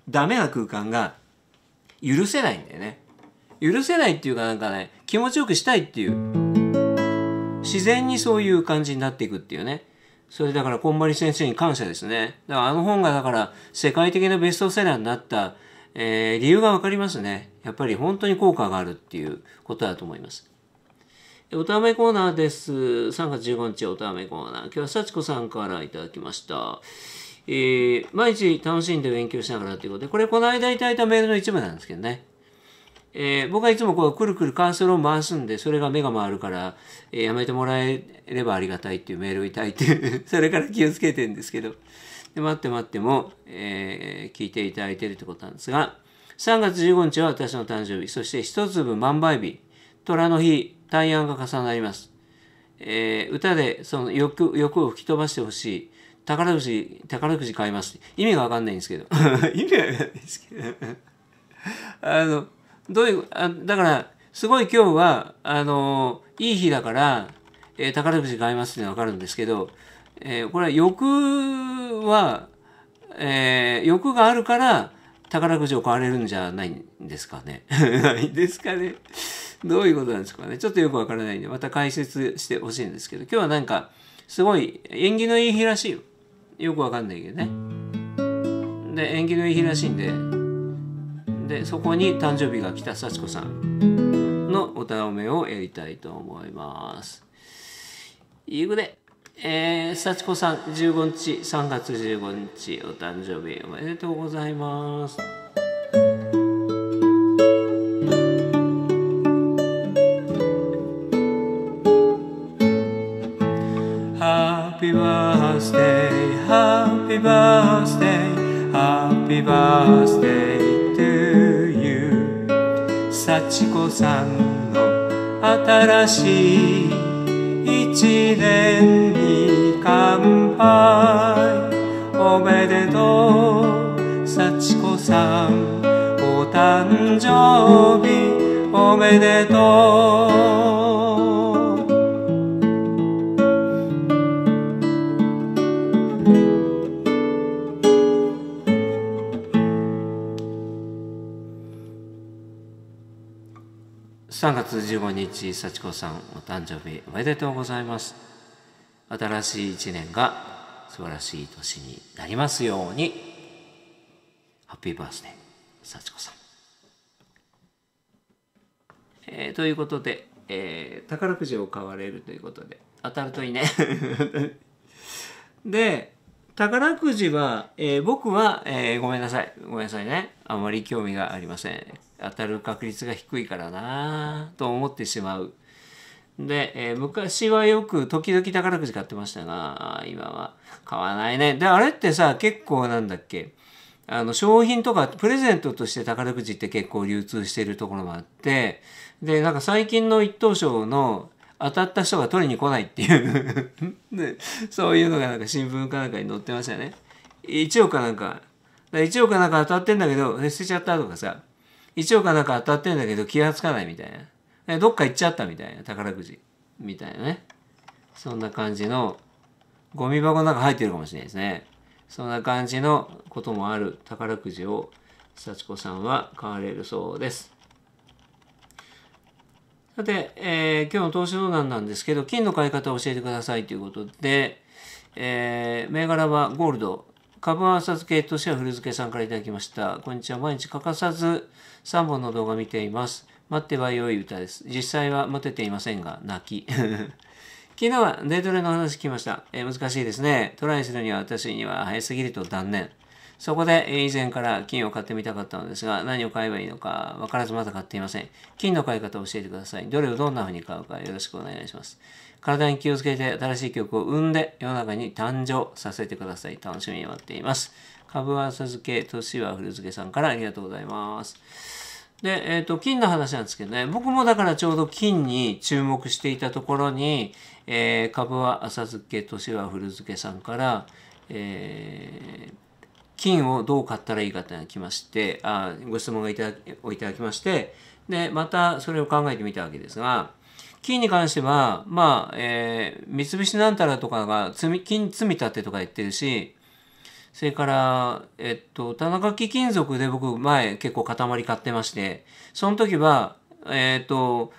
ダメな空間が許せないんだよね許せないっていうかなんかね気持ちよくしたいっていう自然にそういう感じになっていくっていうねそれだからこんまり先生に感謝ですねだからあの本がだから世界的なベストセラーになった、えー、理由が分かりますねやっぱり本当に効果があるっていうことだと思いますおためコーナーです。3月15日おためコーナー。今日は幸子さんからいただきました。えー、毎日楽しんで勉強しながらということで、これこの間いただいたメールの一部なんですけどね。えー、僕はいつもこうくるくるカーソルを回すんで、それが目が回るから、えー、やめてもらえればありがたいっていうメールをいただいて、それから気をつけてんですけど、で待って待っても、えー、聞いていただいてるってことなんですが、3月15日は私の誕生日、そして一粒万倍日、虎の日、対案が重なります。えー、歌でその欲欲を吹き飛ばしてほしい。宝くじ、宝くじ買います。意味がわかんないんですけど。意味がわかんないですけど。あの、どういう、あだから、すごい今日は、あの、いい日だから、えー、宝くじ買いますってのはわかるんですけど、えー、これは欲は、えー、欲があるから、宝くじを買われるんじゃないんですかね。ないですかね。どういうことなんですかね。ちょっとよくわからないんで、また解説してほしいんですけど、今日はなんか、すごい縁起のいい日らしいよ。よくわかんないけどね。で、縁起のいい日らしいんで、で、そこに誕生日が来た幸子さんのおたおめをやりたいと思います。いくで、ねえー、幸子さん15日3月15日お誕生日おめでとうございます。ハハッッピピーーー、バスデーバースデー。ハッピーバースデーと o う。幸子さんの新しい一年に乾杯おめでとう幸子さんお誕生日おめでとう3月15日幸子さんお誕生日おめでとうございます新しい1年が素晴らしい年になりますようにハッピーバースデー幸子さん、えー、ということで、えー、宝くじを買われるということで当たるといいね で宝くじは、えー、僕は、えー、ごめんなさい。ごめんなさいね。あまり興味がありません。当たる確率が低いからなと思ってしまう。で、えー、昔はよく時々宝くじ買ってましたが、今は買わないね。で、あれってさ、結構なんだっけ。あの、商品とかプレゼントとして宝くじって結構流通してるところもあって、で、なんか最近の一等賞の当たった人が取りに来ないっていう で、そういうのがなんか新聞かなんかに載ってましたね。1億かなんか。1億かなんか当たってんだけど、捨てちゃったとかさ。1億かなんか当たってんだけど気がつかないみたいな。どっか行っちゃったみたいな。宝くじ。みたいなね。そんな感じの、ゴミ箱の中入ってるかもしれないですね。そんな感じのこともある宝くじを、幸子さんは買われるそうです。さて、えー、今日の投資相談なんですけど、金の買い方を教えてくださいということで、えー、銘柄はゴールド、株は浅けとしては古漬けさんから頂きました。こんにちは。毎日欠かさず、3本の動画見ています。待っては良い歌です。実際は待てていませんが、泣き。昨日はデートレの話聞きました、えー、難しいですね。トライするには私には早すぎると断念。そこで以前から金を買ってみたかったのですが、何を買えばいいのか分からずまだ買っていません。金の買い方を教えてください。どれをどんな風に買うかよろしくお願いします。体に気をつけて新しい曲を生んで世の中に誕生させてください。楽しみに待っています。株は授け、年は古漬さんからありがとうございます。で、えっ、ー、と、金の話なんですけどね、僕もだからちょうど金に注目していたところに、えー、株は浅漬け、年は古漬けさんから、えー、金をどう買ったらいいかっていうのが来まして、あご質問がいただきまして、で、またそれを考えてみたわけですが、金に関しては、まあ、えー、三菱なんたらとかが積み、金積み立てとか言ってるし、それから、えっと、田中貴金属で僕前結構塊買ってまして、その時は、えっと、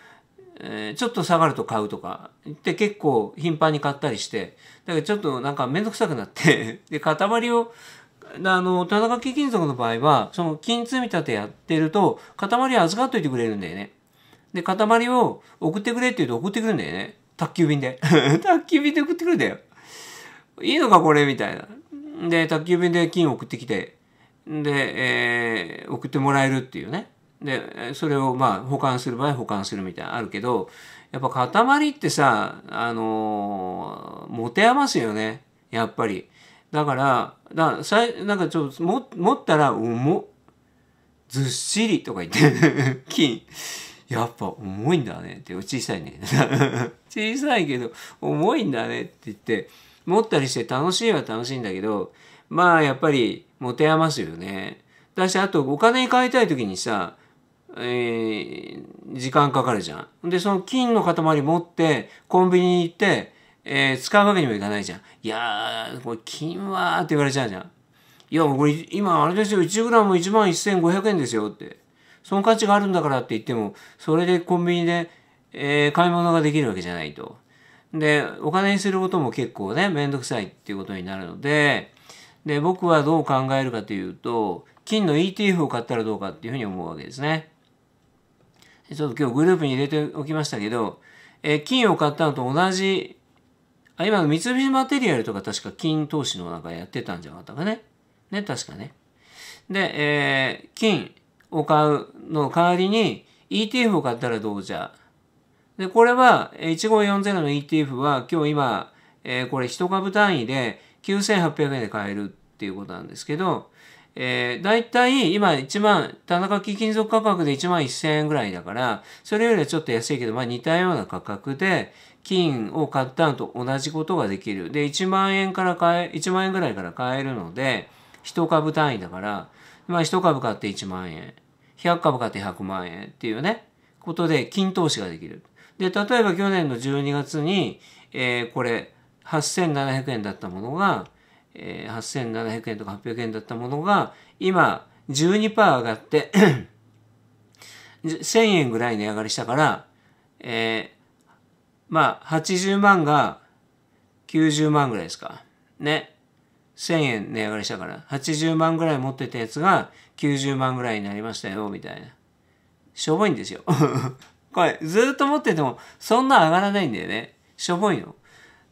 えー、ちょっと下がると買うとか、で結構頻繁に買ったりして、だけどちょっとなんかめんどくさくなって で、塊を、あの、田中貴金属の場合は、その金積み立てやってると、塊預かっといてくれるんだよね。で、塊を送ってくれって言うと送ってくるんだよね。宅急便で。宅急便で送ってくるんだよ。いいのかこれみたいな。で、宅急便で金を送ってきて、で、えー、送ってもらえるっていうね。で、それをまあ保管する場合保管するみたいなあるけど、やっぱ塊ってさ、あのー、持て余すよね。やっぱり。だから、ださなんかちょっと持ったら、重っ。ずっしりとか言って、金。やっぱ重いんだねって小さいね 小さいけど重いんだねって言って持ったりして楽しいは楽しいんだけどまあやっぱり持て余すよねだしあとお金に換えたい時にさえー、時間かかるじゃん。で、その金の塊持って、コンビニに行って、えー、使うわけにもいかないじゃん。いやー、これ金はーって言われちゃうじゃん。いや、これ今あれですよ、1g1 万1500円ですよって。その価値があるんだからって言っても、それでコンビニで、えー、買い物ができるわけじゃないと。で、お金にすることも結構ね、めんどくさいっていうことになるので、で、僕はどう考えるかというと、金の ETF を買ったらどうかっていうふうに思うわけですね。ちょっと今日グループに入れておきましたけど、えー、金を買ったのと同じ、あ、今の三菱マテリアルとか確か金投資のなんかやってたんじゃなかったかね。ね、確かね。で、えー、金、を買うの代わりに ETF を買ったらどうじゃ。で、これは、1540の ETF は今日今、えー、これ1株単位で9800円で買えるっていうことなんですけど、えー、たい今1万、田中貴金属価格で1万1000円ぐらいだから、それよりはちょっと安いけど、まあ似たような価格で、金を買ったのと同じことができる。で、1万円から買え、1万円ぐらいから買えるので、1株単位だから、まあ1株買って1万円。100株買って100万円っていうね、ことで均投資ができる。で、例えば去年の12月に、えー、これ、8700円だったものが、えー、8700円とか800円だったものが、今、12%上がって1000 円ぐらい値上がりしたから、えー、まあ、80万が90万ぐらいですか。ね。1000円値上がりしたから、80万ぐらい持ってたやつが90万ぐらいになりましたよ、みたいな。しょぼいんですよ。これ、ずっと持ってても、そんな上がらないんだよね。しょぼいの。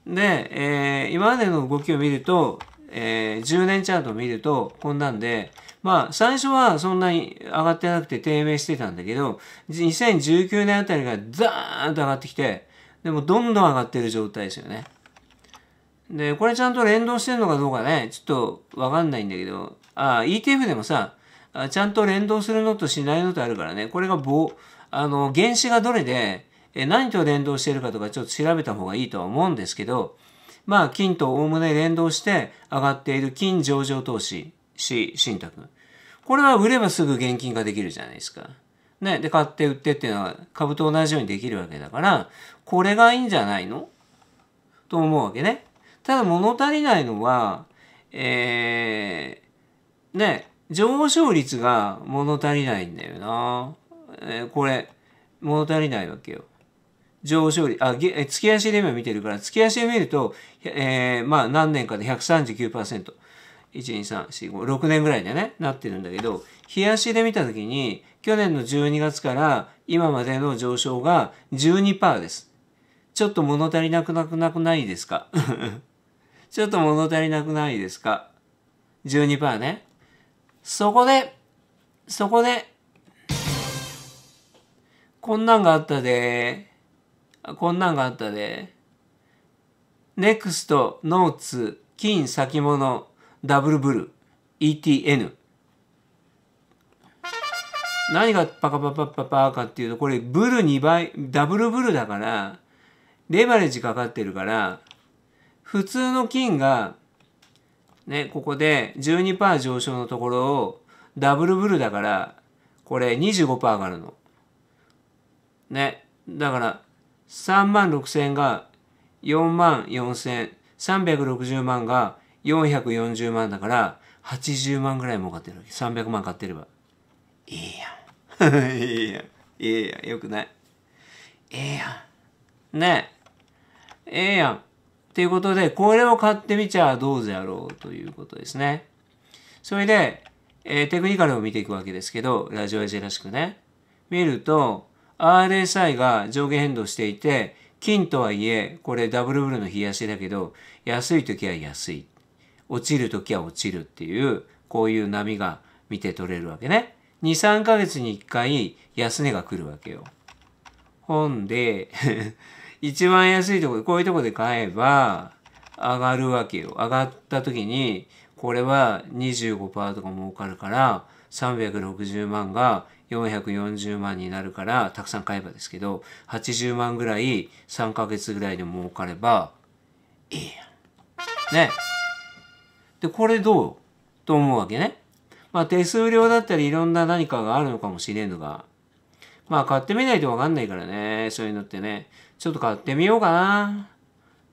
で、えー、今までの動きを見ると、えー、10年チャートを見ると、こんなんで、まあ、最初はそんなに上がってなくて低迷してたんだけど、2019年あたりがザーンと上がってきて、でもどんどん上がってる状態ですよね。で、これちゃんと連動してるのかどうかね、ちょっとわかんないんだけど、あ、ETF でもさ、あちゃんと連動するのとしないのとあるからね、これが棒、あの、原子がどれで、え何と連動しているかとかちょっと調べた方がいいとは思うんですけど、まあ、金とおおむね連動して上がっている金上場投資、し、信託。これは売ればすぐ現金化できるじゃないですか。ね。で、買って売ってっていうのは株と同じようにできるわけだから、これがいいんじゃないのと思うわけね。ただ物足りないのは、えー、ね、上昇率が物足りないんだよな。えー、これ、物足りないわけよ。上昇率、あ、月足で今見てるから、月足で見ると、えー、まあ何年かで139%。1,2,3,4,5,6年ぐらいでね、なってるんだけど、日足で見たときに、去年の12月から今までの上昇が12%です。ちょっと物足りなくなくなくないですか ちょっと物足りなくないですか ?12% ね。そこで、そこで、こんなんがあったで、こんなんがあったで、NEXT、NOTES、金先物、ダブルブル、ETN。何がパカパパパパかっていうと、これブル2倍、ダブルブルだから、レバレッジかかってるから、普通の金がね、ここで12%上昇のところをダブルブルだから、これ25%上がるの。ね。だから、3万6千が4万4千、360万が440万だから、80万ぐらい儲かってるわけ。300万買ってれば。いいやん。い いやん。いいやん。よくない。ええやん。ねえ。ええやん。ということで、これを買ってみちゃどうであろうということですね。それで、えー、テクニカルを見ていくわけですけど、ラジオエジらしくね。見ると、RSI が上下変動していて、金とはいえ、これダブルブルの冷やしだけど、安い時は安い。落ちる時は落ちるっていう、こういう波が見て取れるわけね。2、3ヶ月に1回安値が来るわけよ。ほんで一番安いとこで、こういうとこで買えば、上がるわけよ。上がった時に、これは25%とか儲かるから、360万が440万になるから、たくさん買えばですけど、80万ぐらい3ヶ月ぐらいで儲かれば、いいやん。ね。で、これどうと思うわけね。まあ手数料だったりいろんな何かがあるのかもしれんのが、まあ買ってみないとわかんないからね、そういうのってね。ちょっと買ってみようかな。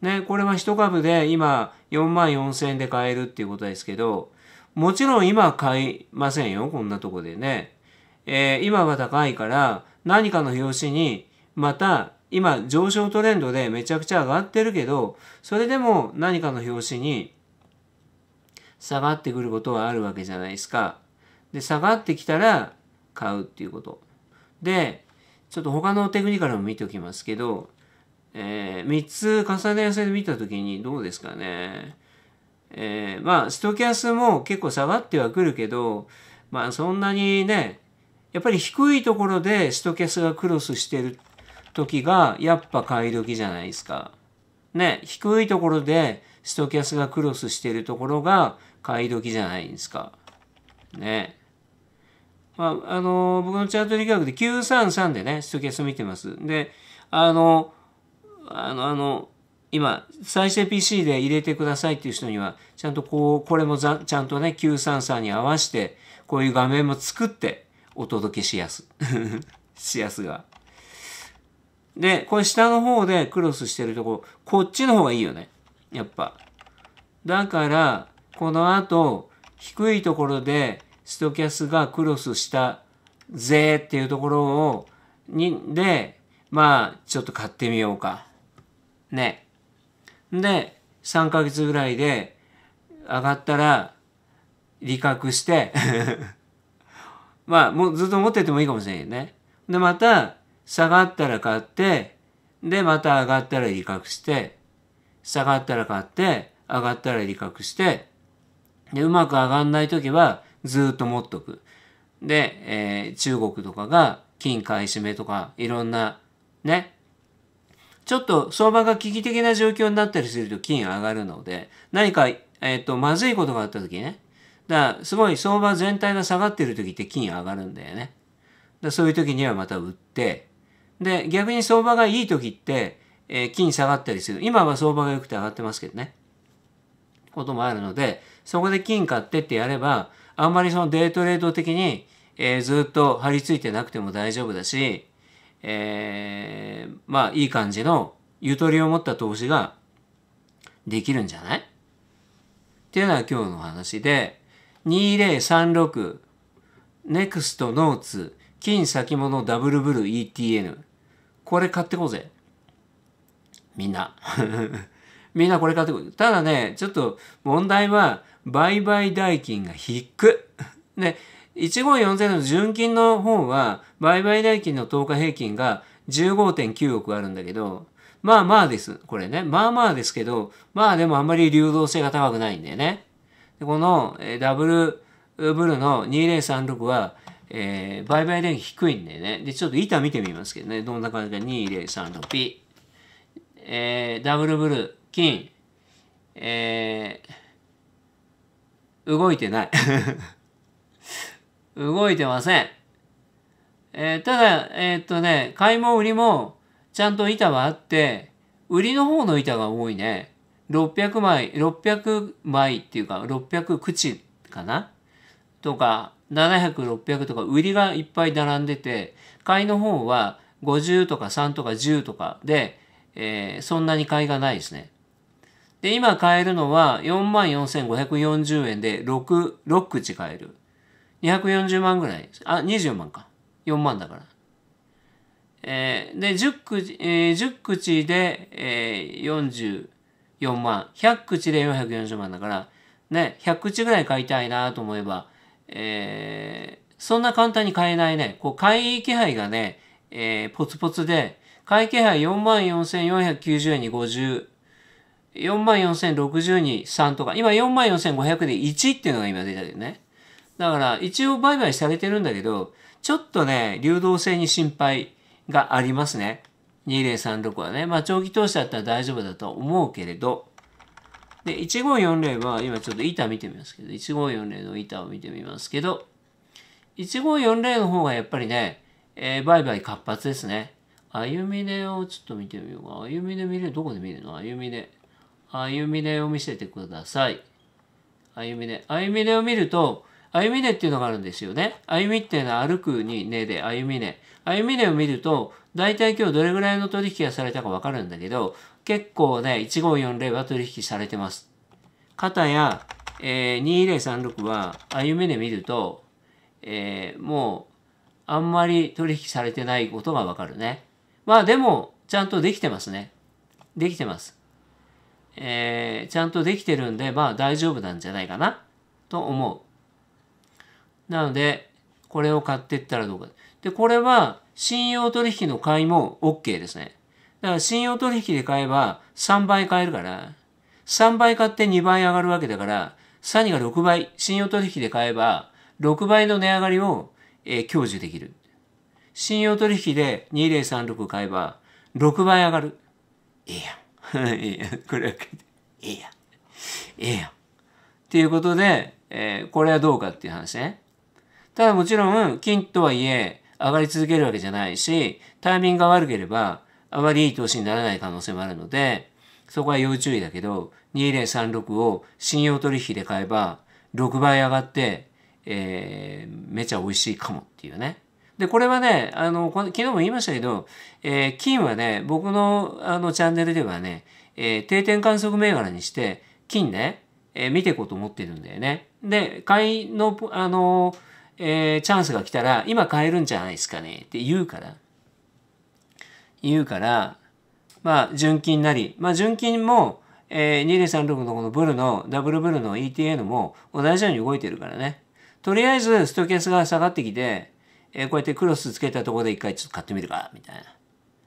ね、これは1株で今4万4千円で買えるっていうことですけど、もちろん今買いませんよ、こんなとこでね。えー、今は高いから何かの表紙にまた今上昇トレンドでめちゃくちゃ上がってるけど、それでも何かの表紙に下がってくることはあるわけじゃないですか。で、下がってきたら買うっていうこと。で、ちょっと他のテクニカルも見ておきますけど、えー、3つ重ね合わせで見た時にどうですかね。えー、まあ、ストキャスも結構下がってはくるけど、まあそんなにね、やっぱり低いところでストキャスがクロスしてる時が、やっぱ買い時じゃないですか。ね、低いところでストキャスがクロスしてるところが買い時じゃないですか。ね。まあ、あのー、僕のチャート理学で933でね、ストキャス見てます。で、あのー、あの、あの、今、再生 PC で入れてくださいっていう人には、ちゃんとこう、これもちゃんとね、933に合わせて、こういう画面も作って、お届けしやす。しやすが。で、これ下の方でクロスしてるとこ、こっちの方がいいよね。やっぱ。だから、この後、低いところで、ストキャスがクロスしたぜっていうところを、に、で、まあ、ちょっと買ってみようか。ね。で、3ヶ月ぐらいで上がったら、理覚して まあ、もうずっと持っててもいいかもしれないね。で、また、下がったら買って、で、また上がったら理覚して、下がったら買って、上がったら理覚して、で、うまく上がんないときは、ずっと持っとく。で、えー、中国とかが金買い占めとか、いろんな、ね、ちょっと相場が危機的な状況になったりすると金上がるので、何か、えっ、ー、と、まずいことがあった時ね。だから、すごい相場全体が下がってる時って金上がるんだよね。だそういう時にはまた売って、で、逆に相場がいい時って、えー、金下がったりする。今は相場が良くて上がってますけどね。こともあるので、そこで金買ってってやれば、あんまりそのデイトレード的に、えー、ずっと張り付いてなくても大丈夫だし、えー、まあいい感じのゆとりを持った投資ができるんじゃないっていうのは今日の話で、2036、NEXT ノーツ、金先物ダブルブル ETN。これ買ってこうぜ。みんな。みんなこれ買ってこう。ただね、ちょっと問題は、売買代金が低く。ね、1540の純金の方は、売買代金の10日平均が15.9億あるんだけど、まあまあです。これね。まあまあですけど、まあでもあんまり流動性が高くないんだよね。でこの、ダブルブルの2036は、えー、売買代金低いんだよね。で、ちょっと板見てみますけどね。どんな感じか 2036P。えー、ダブルブル、金、えー、動いてない動いてません。えー、ただ、えー、っとね、買いも売りもちゃんと板はあって、売りの方の板が多いね。600枚、600枚っていうか、600口かなとか、700、600とか、売りがいっぱい並んでて、買いの方は50とか3とか10とかで、えー、そんなに買いがないですね。で、今買えるのは44,540円で6、6口買える。240万ぐらい。あ、2 0万か。4万だから。えー、で、10口、えー、10口で、えー、44万。100口で440万だから、ね、100口ぐらい買いたいなと思えば、えー、そんな簡単に買えないね。こう、買い気配がね、えー、ポツポツで、買い気配44,490円に50、44,060に3とか、今44,500で1っていうのが今出たけどね。だから一応売買されてるんだけど、ちょっとね、流動性に心配がありますね。2036はね。まあ長期投資だったら大丈夫だとは思うけれど。で、1540は今ちょっと板見てみますけど、1540の板を見てみますけど、1540の方がやっぱりね、えー、売買活発ですね。歩みねをちょっと見てみようか。歩みで見れるどこで見るの歩みで。歩みでを見せてください。歩みで。歩みでを見ると、歩みねっていうのがあるんですよね。歩みっていうのは歩くにねで歩みね。歩みねを見ると、大体今日どれぐらいの取引がされたかわかるんだけど、結構ね、1540は取引されてます。肩や、えー、2036は歩みね見ると、えー、もう、あんまり取引されてないことがわかるね。まあでも、ちゃんとできてますね。できてます。えー、ちゃんとできてるんで、まあ大丈夫なんじゃないかな、と思う。なので、これを買ってったらどうか。で、これは信用取引の買いも OK ですね。だから信用取引で買えば3倍買えるから、3倍買って2倍上がるわけだから、サニが6倍、信用取引で買えば6倍の値上がりを、えー、享受できる。信用取引で2036買えば6倍上がる。ええやん。え えやん。これは、ええやん。ええやん。っていうことで、えー、これはどうかっていう話ね。ただもちろん、金とはいえ、上がり続けるわけじゃないし、タイミングが悪ければ、あまりいい投資にならない可能性もあるので、そこは要注意だけど、2036を信用取引で買えば、6倍上がって、えー、めちゃ美味しいかもっていうね。で、これはね、あの、昨日も言いましたけど、えー、金はね、僕のあのチャンネルではね、えー、定点観測銘柄にして、金ね、えー、見ていこうと思ってるんだよね。で、買いの、あのーえー、チャンスが来たら、今買えるんじゃないですかねって言うから。言うから、まあ、純金なり、まあ、純金も、えー、2036のこのブルの、ダブルブルの ETN も同じように動いてるからね。とりあえず、ストキャスが下がってきて、えー、こうやってクロスつけたところで一回ちょっと買ってみるか、みたいな。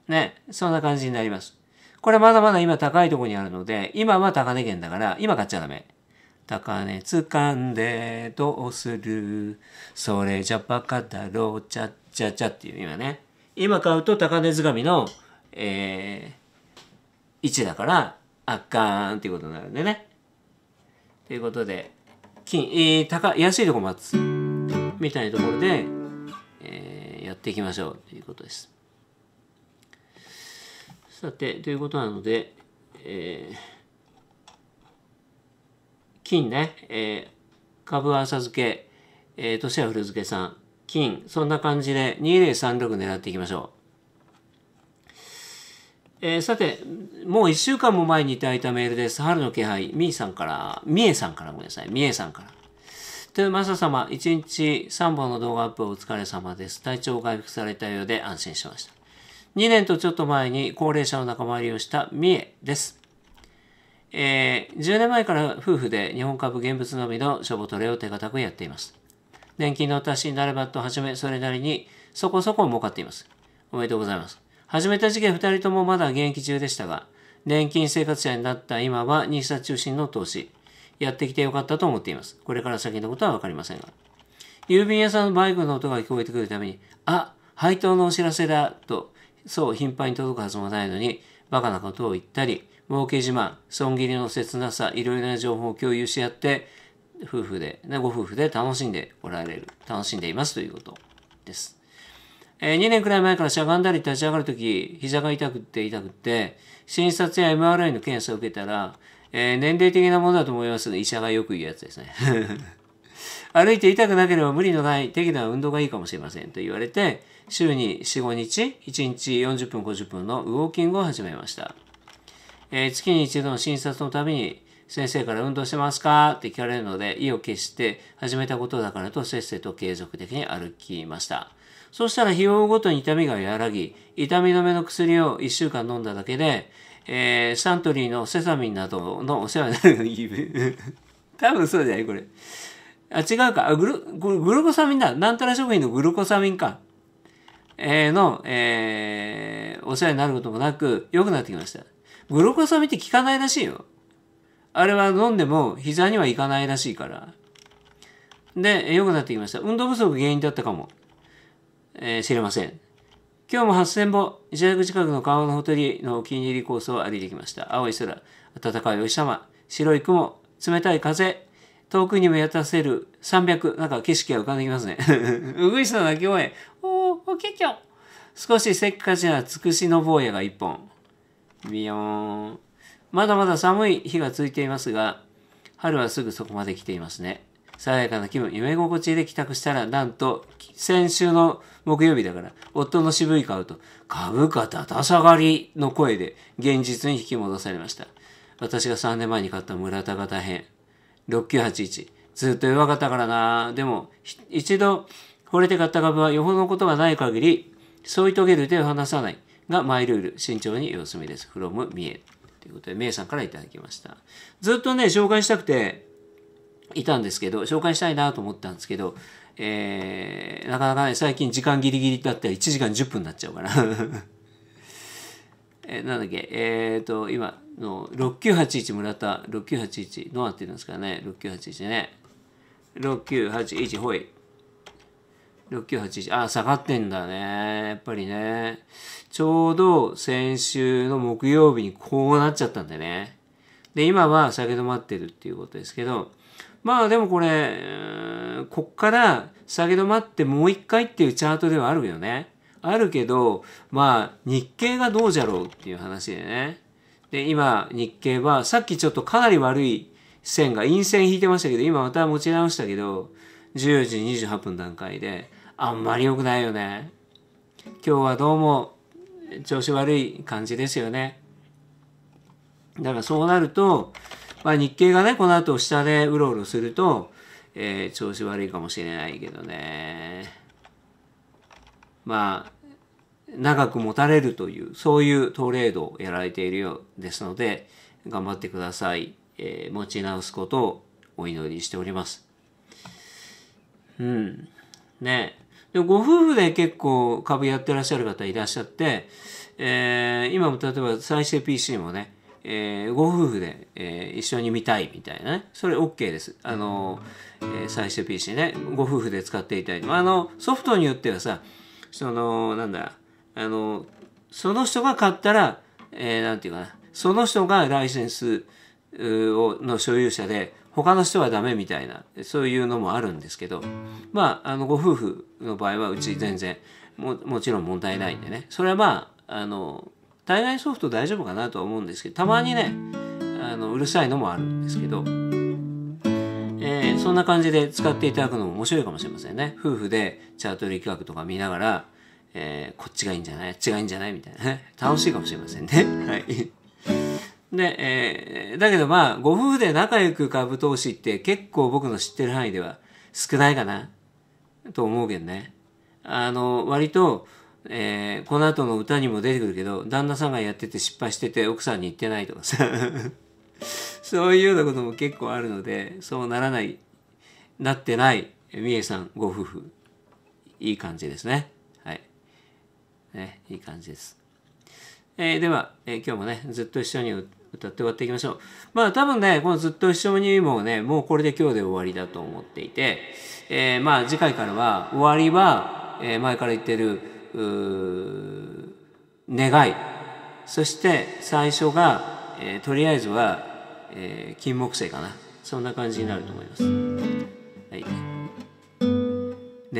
ね。そんな感じになります。これまだまだ今高いところにあるので、今は高値圏だから、今買っちゃダメ。高値掴んでどうするそれじゃバカだろうちゃっちゃちゃっていう今ね今買うと高値掴みの、えー、位置だからあかんっていうことになるんでねということで金、えー、高安いとこ待つみたいなところで、えー、やっていきましょうということですさてということなのでえー金ね、えー、株浅漬け、えー、年は古漬けさん、金、そんな感じで2036狙っていきましょう。えー、さて、もう1週間も前にいただいたメールです。春の気配、みーさんから、みえさんからごめんなさい、みえさんから。というマさ様、1日3本の動画アップお疲れ様です。体調回復されたようで安心しました。2年とちょっと前に高齢者の仲間入りをしたみえです。えー、10年前から夫婦で日本株現物のみの消防トレを手堅くやっています。年金の足しになればとはじめ、それなりにそこそこ儲かっています。おめでとうございます。始めた時期は2人ともまだ現役中でしたが、年金生活者になった今は日産中心の投資。やってきてよかったと思っています。これから先のことはわかりませんが。郵便屋さんのバイクの音が聞こえてくるために、あ、配当のお知らせだ、と、そう頻繁に届くはずもないのに、バカなことを言ったり、儲け自慢、損切りの切なさ、いろいろな情報を共有し合って、夫婦で、ご夫婦で楽しんでおられる、楽しんでいますということです。えー、2年くらい前からしゃがんだり立ち上がるとき、膝が痛くて痛くて、診察や MRI の検査を受けたら、えー、年齢的なものだと思いますが、医者がよく言うやつですね。歩いて痛くなければ無理のない適度な運動がいいかもしれませんと言われて、週に4、5日、1日40分、50分のウォーキングを始めました。えー、月に一度の診察のたびに、先生から運動してますかって聞かれるので、意を決して始めたことだからとせっせと継続的に歩きました。そうしたら日を追うごとに痛みが和らぎ、痛み止めの薬を1週間飲んだだけで、えー、サントリーのセサミンなどのお世話になる 多分そうじゃないこれ。あ、違うか。あ、グル、グルコサミンだ。なんたら食品のグルコサミンか。えー、の、えー、お世話になることもなく、良くなってきました。グルコサス見て効かないらしいよ。あれは飲んでも膝にはいかないらしいから。で、良くなってきました。運動不足原因だったかも。えー、知れません。今日も8000歩、自宅近くの川のほとりのお気に入りコースを歩いてきました。青い空、暖かいお日様、白い雲、冷たい風、遠くに見渡せる300、なんか景色が浮かんできますね。うぐいすの鳴き声、おお、おけきょ。少しせっかちなつくしの坊やが一本。ビヨーン。まだまだ寒い日が続いていますが、春はすぐそこまで来ていますね。爽やかな気分、夢心地で帰宅したら、なんと、先週の木曜日だから、夫の渋い顔と、株価だ下がりの声で、現実に引き戻されました。私が3年前に買った村田型編、6981。ずっと弱かったからなでも、一度、惚れて買った株はよほどのことがない限り、添い遂げる手を離さない。がマイルール、慎重に様子見です。from 三重。ということで、三重さんから頂きました。ずっとね、紹介したくていたんですけど、紹介したいなと思ったんですけど、えー、なかなかね、最近時間ギリギリだったら1時間10分になっちゃうから えー、なんだっけ、えっ、ー、と、今の6981村田、6981、どうなってるんですかね、6981ね。6981、ほい。6981あ下がってんだねやっぱりねちょうど先週の木曜日にこうなっちゃったんでねで今は下げ止まってるっていうことですけどまあでもこれこっから下げ止まってもう一回っていうチャートではあるよねあるけどまあ日経がどうじゃろうっていう話でねで今日経はさっきちょっとかなり悪い線が陰線引いてましたけど今また持ち直したけど14時28分段階であんまり良くないよね。今日はどうも調子悪い感じですよね。だからそうなると、まあ、日経がね、この後下でうろうろすると、えー、調子悪いかもしれないけどね。まあ、長く持たれるという、そういうトレードをやられているようですので、頑張ってください。えー、持ち直すことをお祈りしております。うん。ねでご夫婦で結構株やってらっしゃる方いらっしゃって、えー、今も例えば再生 PC もね、えー、ご夫婦で、えー、一緒に見たいみたいなね、それ OK です。あの、えー、再生 PC ね、ご夫婦で使っていたり、あの、ソフトによってはさ、その、なんだ、あの、その人が買ったら、えー、なんていうかな、その人がライセンスをの所有者で、他の人はダメみたいなそういうのもあるんですけどまああのご夫婦の場合はうち全然ももちろん問題ないんでねそれはまああの対外ソフト大丈夫かなとは思うんですけどたまにねあのうるさいのもあるんですけど、えー、そんな感じで使っていただくのも面白いかもしれませんね夫婦でチャートリー企画とか見ながら、えー、こっちがいいんじゃない違いいんじゃないみたいなね楽しいかもしれませんね。はいで、えー、だけどまあ、ご夫婦で仲良く株投資って結構僕の知ってる範囲では少ないかな、と思うけどね。あの、割と、えー、この後の歌にも出てくるけど、旦那さんがやってて失敗してて奥さんに言ってないとかさ、そういうようなことも結構あるので、そうならない、なってない三重さんご夫婦、いい感じですね。はい。ね、いい感じです。えー、では、えー、今日もね、ずっと一緒にやって終わっていきましょう。まあ多分ね、このずっと一緒にもね、もうこれで今日で終わりだと思っていて、えー、まあ次回からは終わりは、えー、前から言ってる、願い。そして最初が、えー、とりあえずは、えー、金木犀かな。そんな感じになると思います。はい。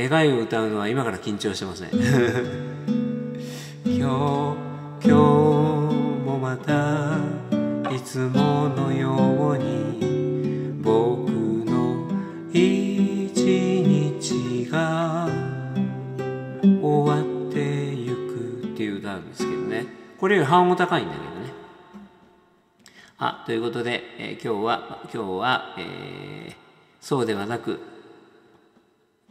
願いを歌うのは今から緊張してません。今日、今日もまたいつものように僕の一日が終わってゆくっていう歌なんですけどねこれより半音高いんだけどねあということで、えー、今日は今日は、えー、そうではなく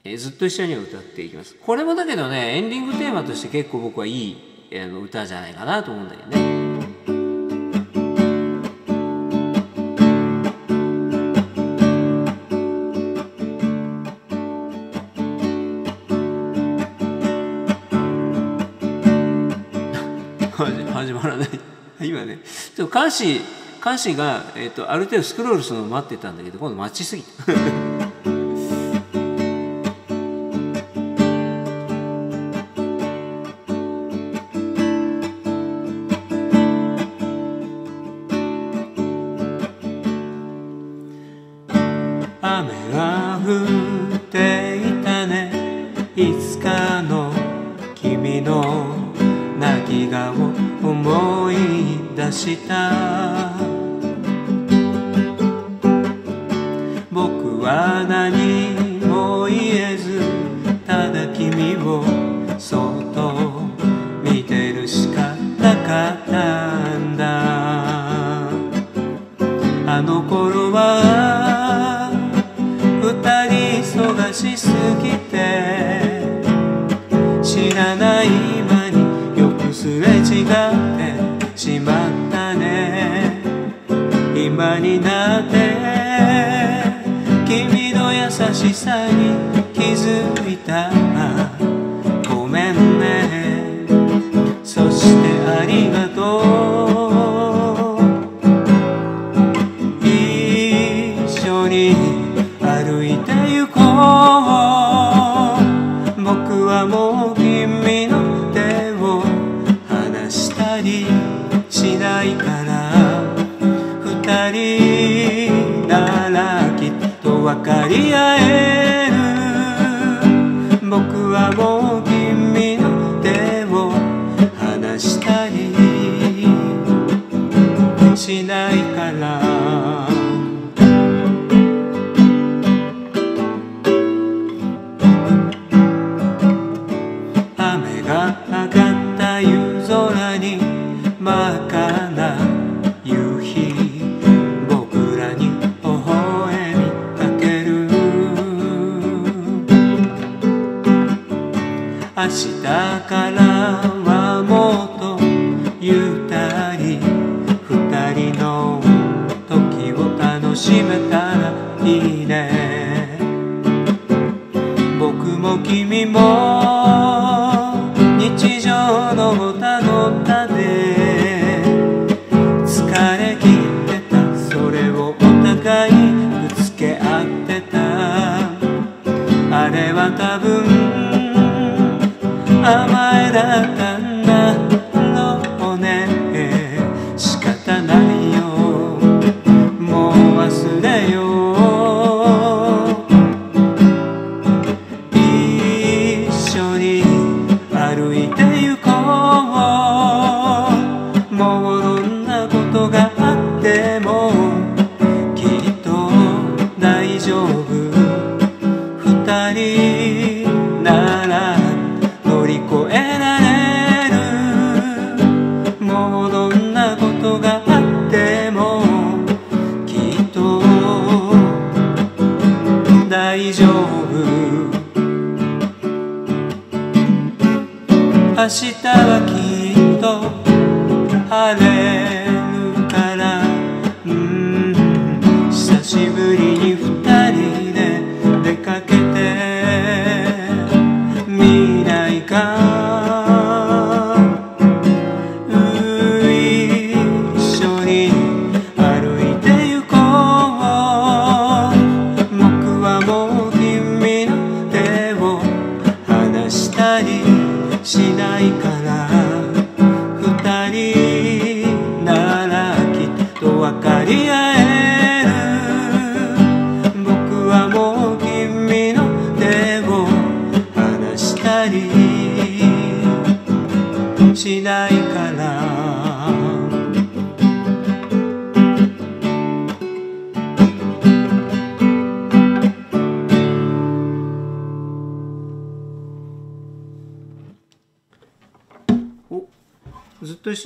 えずっと一緒に歌っていきます。これもだけどね、エンディングテーマとして結構僕はいい、えの歌じゃないかなと思うんだけどね。始まらない 今ねちょっと歌詞歌詞が、えーと、ある程度スクロールするのを待ってたんだけど今度待ちすぎ明日からはもっとゆったり二人の時を楽しめたらいいね僕も君も日常の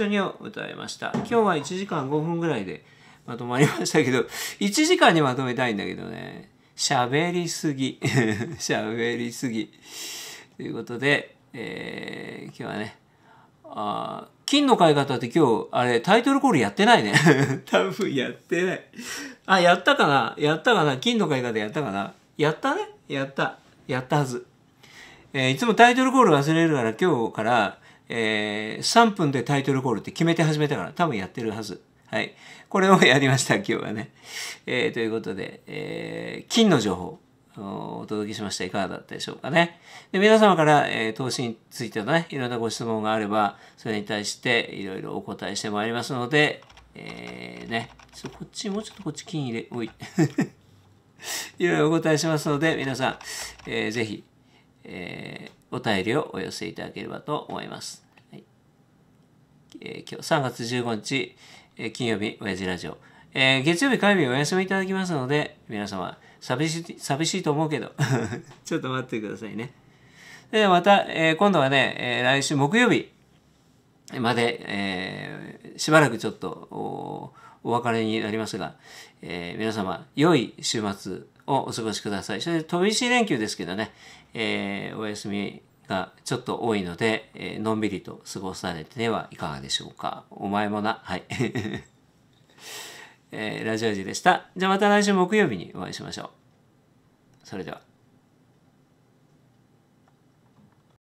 緒に」歌いました今日は1時間5分ぐらいでまとまりましたけど1時間にまとめたいんだけどね喋りすぎ 喋りすぎということで、えー、今日はねあ金の買い方って今日、あれ、タイトルコールやってないね 多分やってないあ、やったかなやったかな金の買い方やったかなやったねやった。やったはず。えー、いつもタイトルコール忘れるから今日から、えー、3分でタイトルコールって決めて始めたから多分やってるはず。はい。これをやりました、今日はね。えー、ということで、えー、金の情報。お届けしました。いかがだったでしょうかね。で皆様から、えー、投資についてのね、いろんなご質問があれば、それに対していろいろお答えしてまいりますので、えー、ね、ちょこっち、もうちょっとこっち金入れ、おい。いろいろお答えしますので、皆さん、えー、ぜひ、えーお便りをお寄せいただければと思います。はい、えー、今日3月15日、えー、金曜日、親父ラジオ。えー、月曜日、火曜日お休みいただきますので、皆様、寂しい、寂しいと思うけど ちょっと待ってくださいね。で、また、えー、今度はね、えー、来週木曜日まで、えー、しばらくちょっとお別れになりますが、えー、皆様、良い週末をお過ごしください。それで、飛び石連休ですけどね、えー、お休みがちょっと多いので、えー、のんびりと過ごされてはいかがでしょうか。お前もな。はい。えー、ラジオ時でした。じゃあまた来週木曜日にお会いしましょう。それでは。